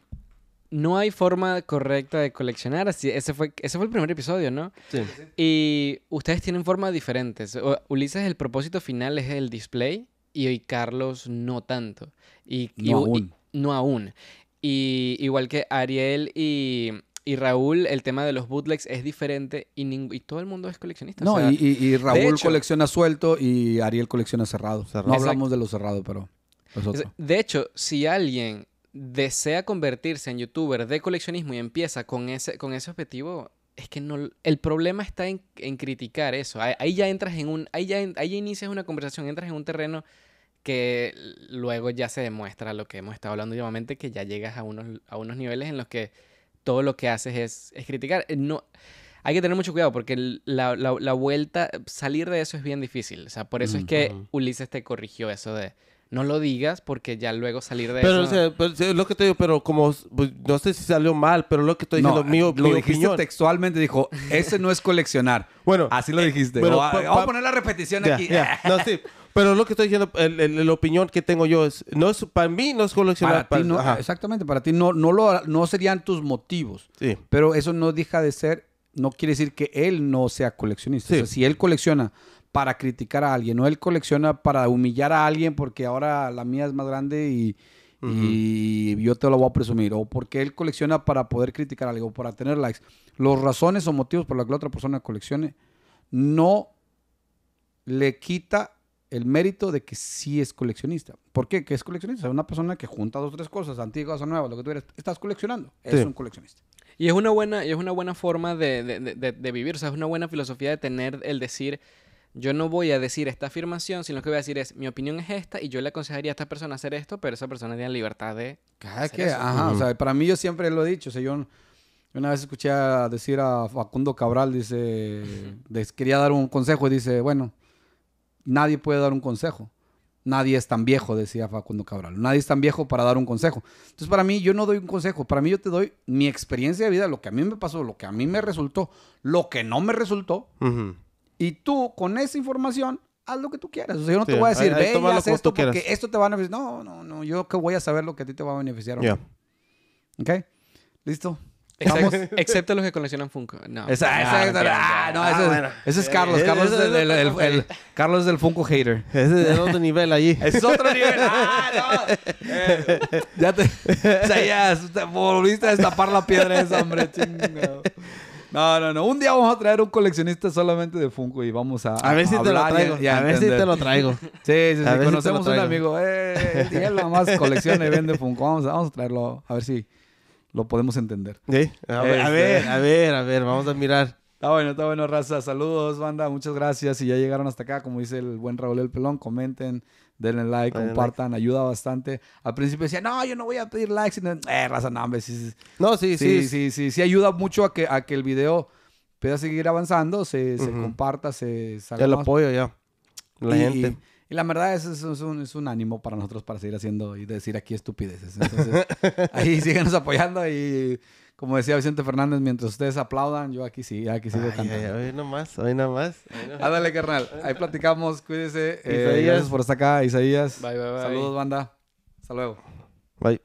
no hay forma correcta de coleccionar, así ese fue, ese fue el primer episodio, ¿no? Sí. Y ustedes tienen formas diferentes. Ulises, el propósito final es el display y, hoy Carlos no tanto. Y, no aún. Y, no aún. Y igual que Ariel y y Raúl, el tema de los bootlegs es diferente y, y todo el mundo es coleccionista. No, y, Raúl colecciona suelto y Ariel colecciona cerrado. No hablamos de lo cerrado, pero... De hecho, si alguien desea convertirse en youtuber de coleccionismo y empieza con ese, con ese objetivo, es que no, el problema está en, criticar eso. Ahí, ya entras en un, ahí ya, inicias una conversación, entras en un terreno que luego ya se demuestra lo que hemos estado hablando últimamente, que ya llegas a unos, a unos niveles en los que todo lo que haces es, criticar. Eh, no, hay que tener mucho cuidado porque la, vuelta, salir de eso es bien difícil. O sea, por eso es mm, que Ulises te corrigió eso de no lo digas porque ya luego salir de pero, eso. O sea, pues, lo que te digo, pero como pues, no sé si salió mal, pero lo que estoy diciendo mío, lo dijiste textualmente, dijo, ese no es coleccionar. bueno, así lo eh, dijiste. vamos a poner la repetición aquí. no, pero lo que estoy diciendo, la opinión que tengo yo es, no es para mí no es coleccionar. Para, ti no, exactamente, para ti no, no, lo, no serían tus motivos. Pero eso no deja de ser, no quiere decir que él no sea coleccionista. O sea, si él colecciona para criticar a alguien, o él colecciona para humillar a alguien porque ahora la mía es más grande y, yo te lo voy a presumir, o porque él colecciona para poder criticar a alguien o para tener likes. Los razones o motivos por los que la otra persona coleccione no le quita el mérito de que sí es coleccionista. ¿Por qué? ¿Qué es coleccionista. Es una persona que junta dos o tres cosas, antiguas o nuevas, lo que tú quieras. estás coleccionando. Es un coleccionista. Y es una buena, y es una buena forma de, de, de, vivir, o sea, es una buena filosofía de tener el decir, yo no voy a decir esta afirmación, sino que voy a decir es, mi opinión es esta y yo le aconsejaría a esta persona hacer esto, pero esa persona tiene libertad de... Hacer que, Ajá, o sea, para mí yo siempre lo he dicho, o sea, yo... Una vez escuché decir a Facundo Cabral, dice, quería dar un consejo y dice, bueno, nadie puede dar un consejo. Nadie es tan viejo, decía Facundo Cabral. Nadie es tan viejo para dar un consejo. Entonces, para mí, yo no doy un consejo. Para mí, yo te doy mi experiencia de vida, lo que a mí me pasó, lo que a mí me resultó, lo que no me resultó. Y tú, con esa información, haz lo que tú quieras. O sea, yo no te voy a decir, ve esto porque esto te va a beneficiar. No, no, no. Yo que voy a saber lo que a ti te va a beneficiar. ¿Ok? ¿Listo? excepto los que coleccionan Funko. No. no, ese, es Carlos. Eh, Carlos es el, del Funko hater. Ese es otro nivel allí. Es otro nivel. Ah, ya te. ya volviste a destapar la piedra esa, hombre. No, no, no. Un día vamos a traer un coleccionista solamente de Funko y vamos a. A, ver si te lo traigo. a, ver si te lo traigo. Sí, sí, sí. conocemos un amigo. Eh, él más colecciona y vende Funko. Vamos, vamos a traerlo. A ver si lo podemos entender. A, ver, este. a, ver, a ver, vamos a mirar. Está bueno, está bueno, raza. Saludos, banda. Muchas gracias. Si ya llegaron hasta acá, como dice el buen Raúl El Pelón, comenten, denle like, compartan, ayuda bastante. Al principio decía, no, yo no voy a pedir likes. Eh, raza, no, hombre. No, sí, sí. Sí, sí, sí. ayuda mucho a que, a que el video pueda seguir avanzando, se, comparta, se salga. El apoyo ya. La gente. Y la verdad es, es, un, es un ánimo para nosotros para seguir haciendo y decir aquí estupideces. Entonces, ahí síguenos apoyando y como decía Vicente Fernández, mientras ustedes aplaudan, yo aquí sí, aquí sigo cantando. hoy nomás, hoy nomás. Ándale, carnal. Ahí platicamos, cuídese. Eh, Isaías por estar acá, Isaías. Bye, bye, bye. Saludos, banda. Hasta luego. Bye.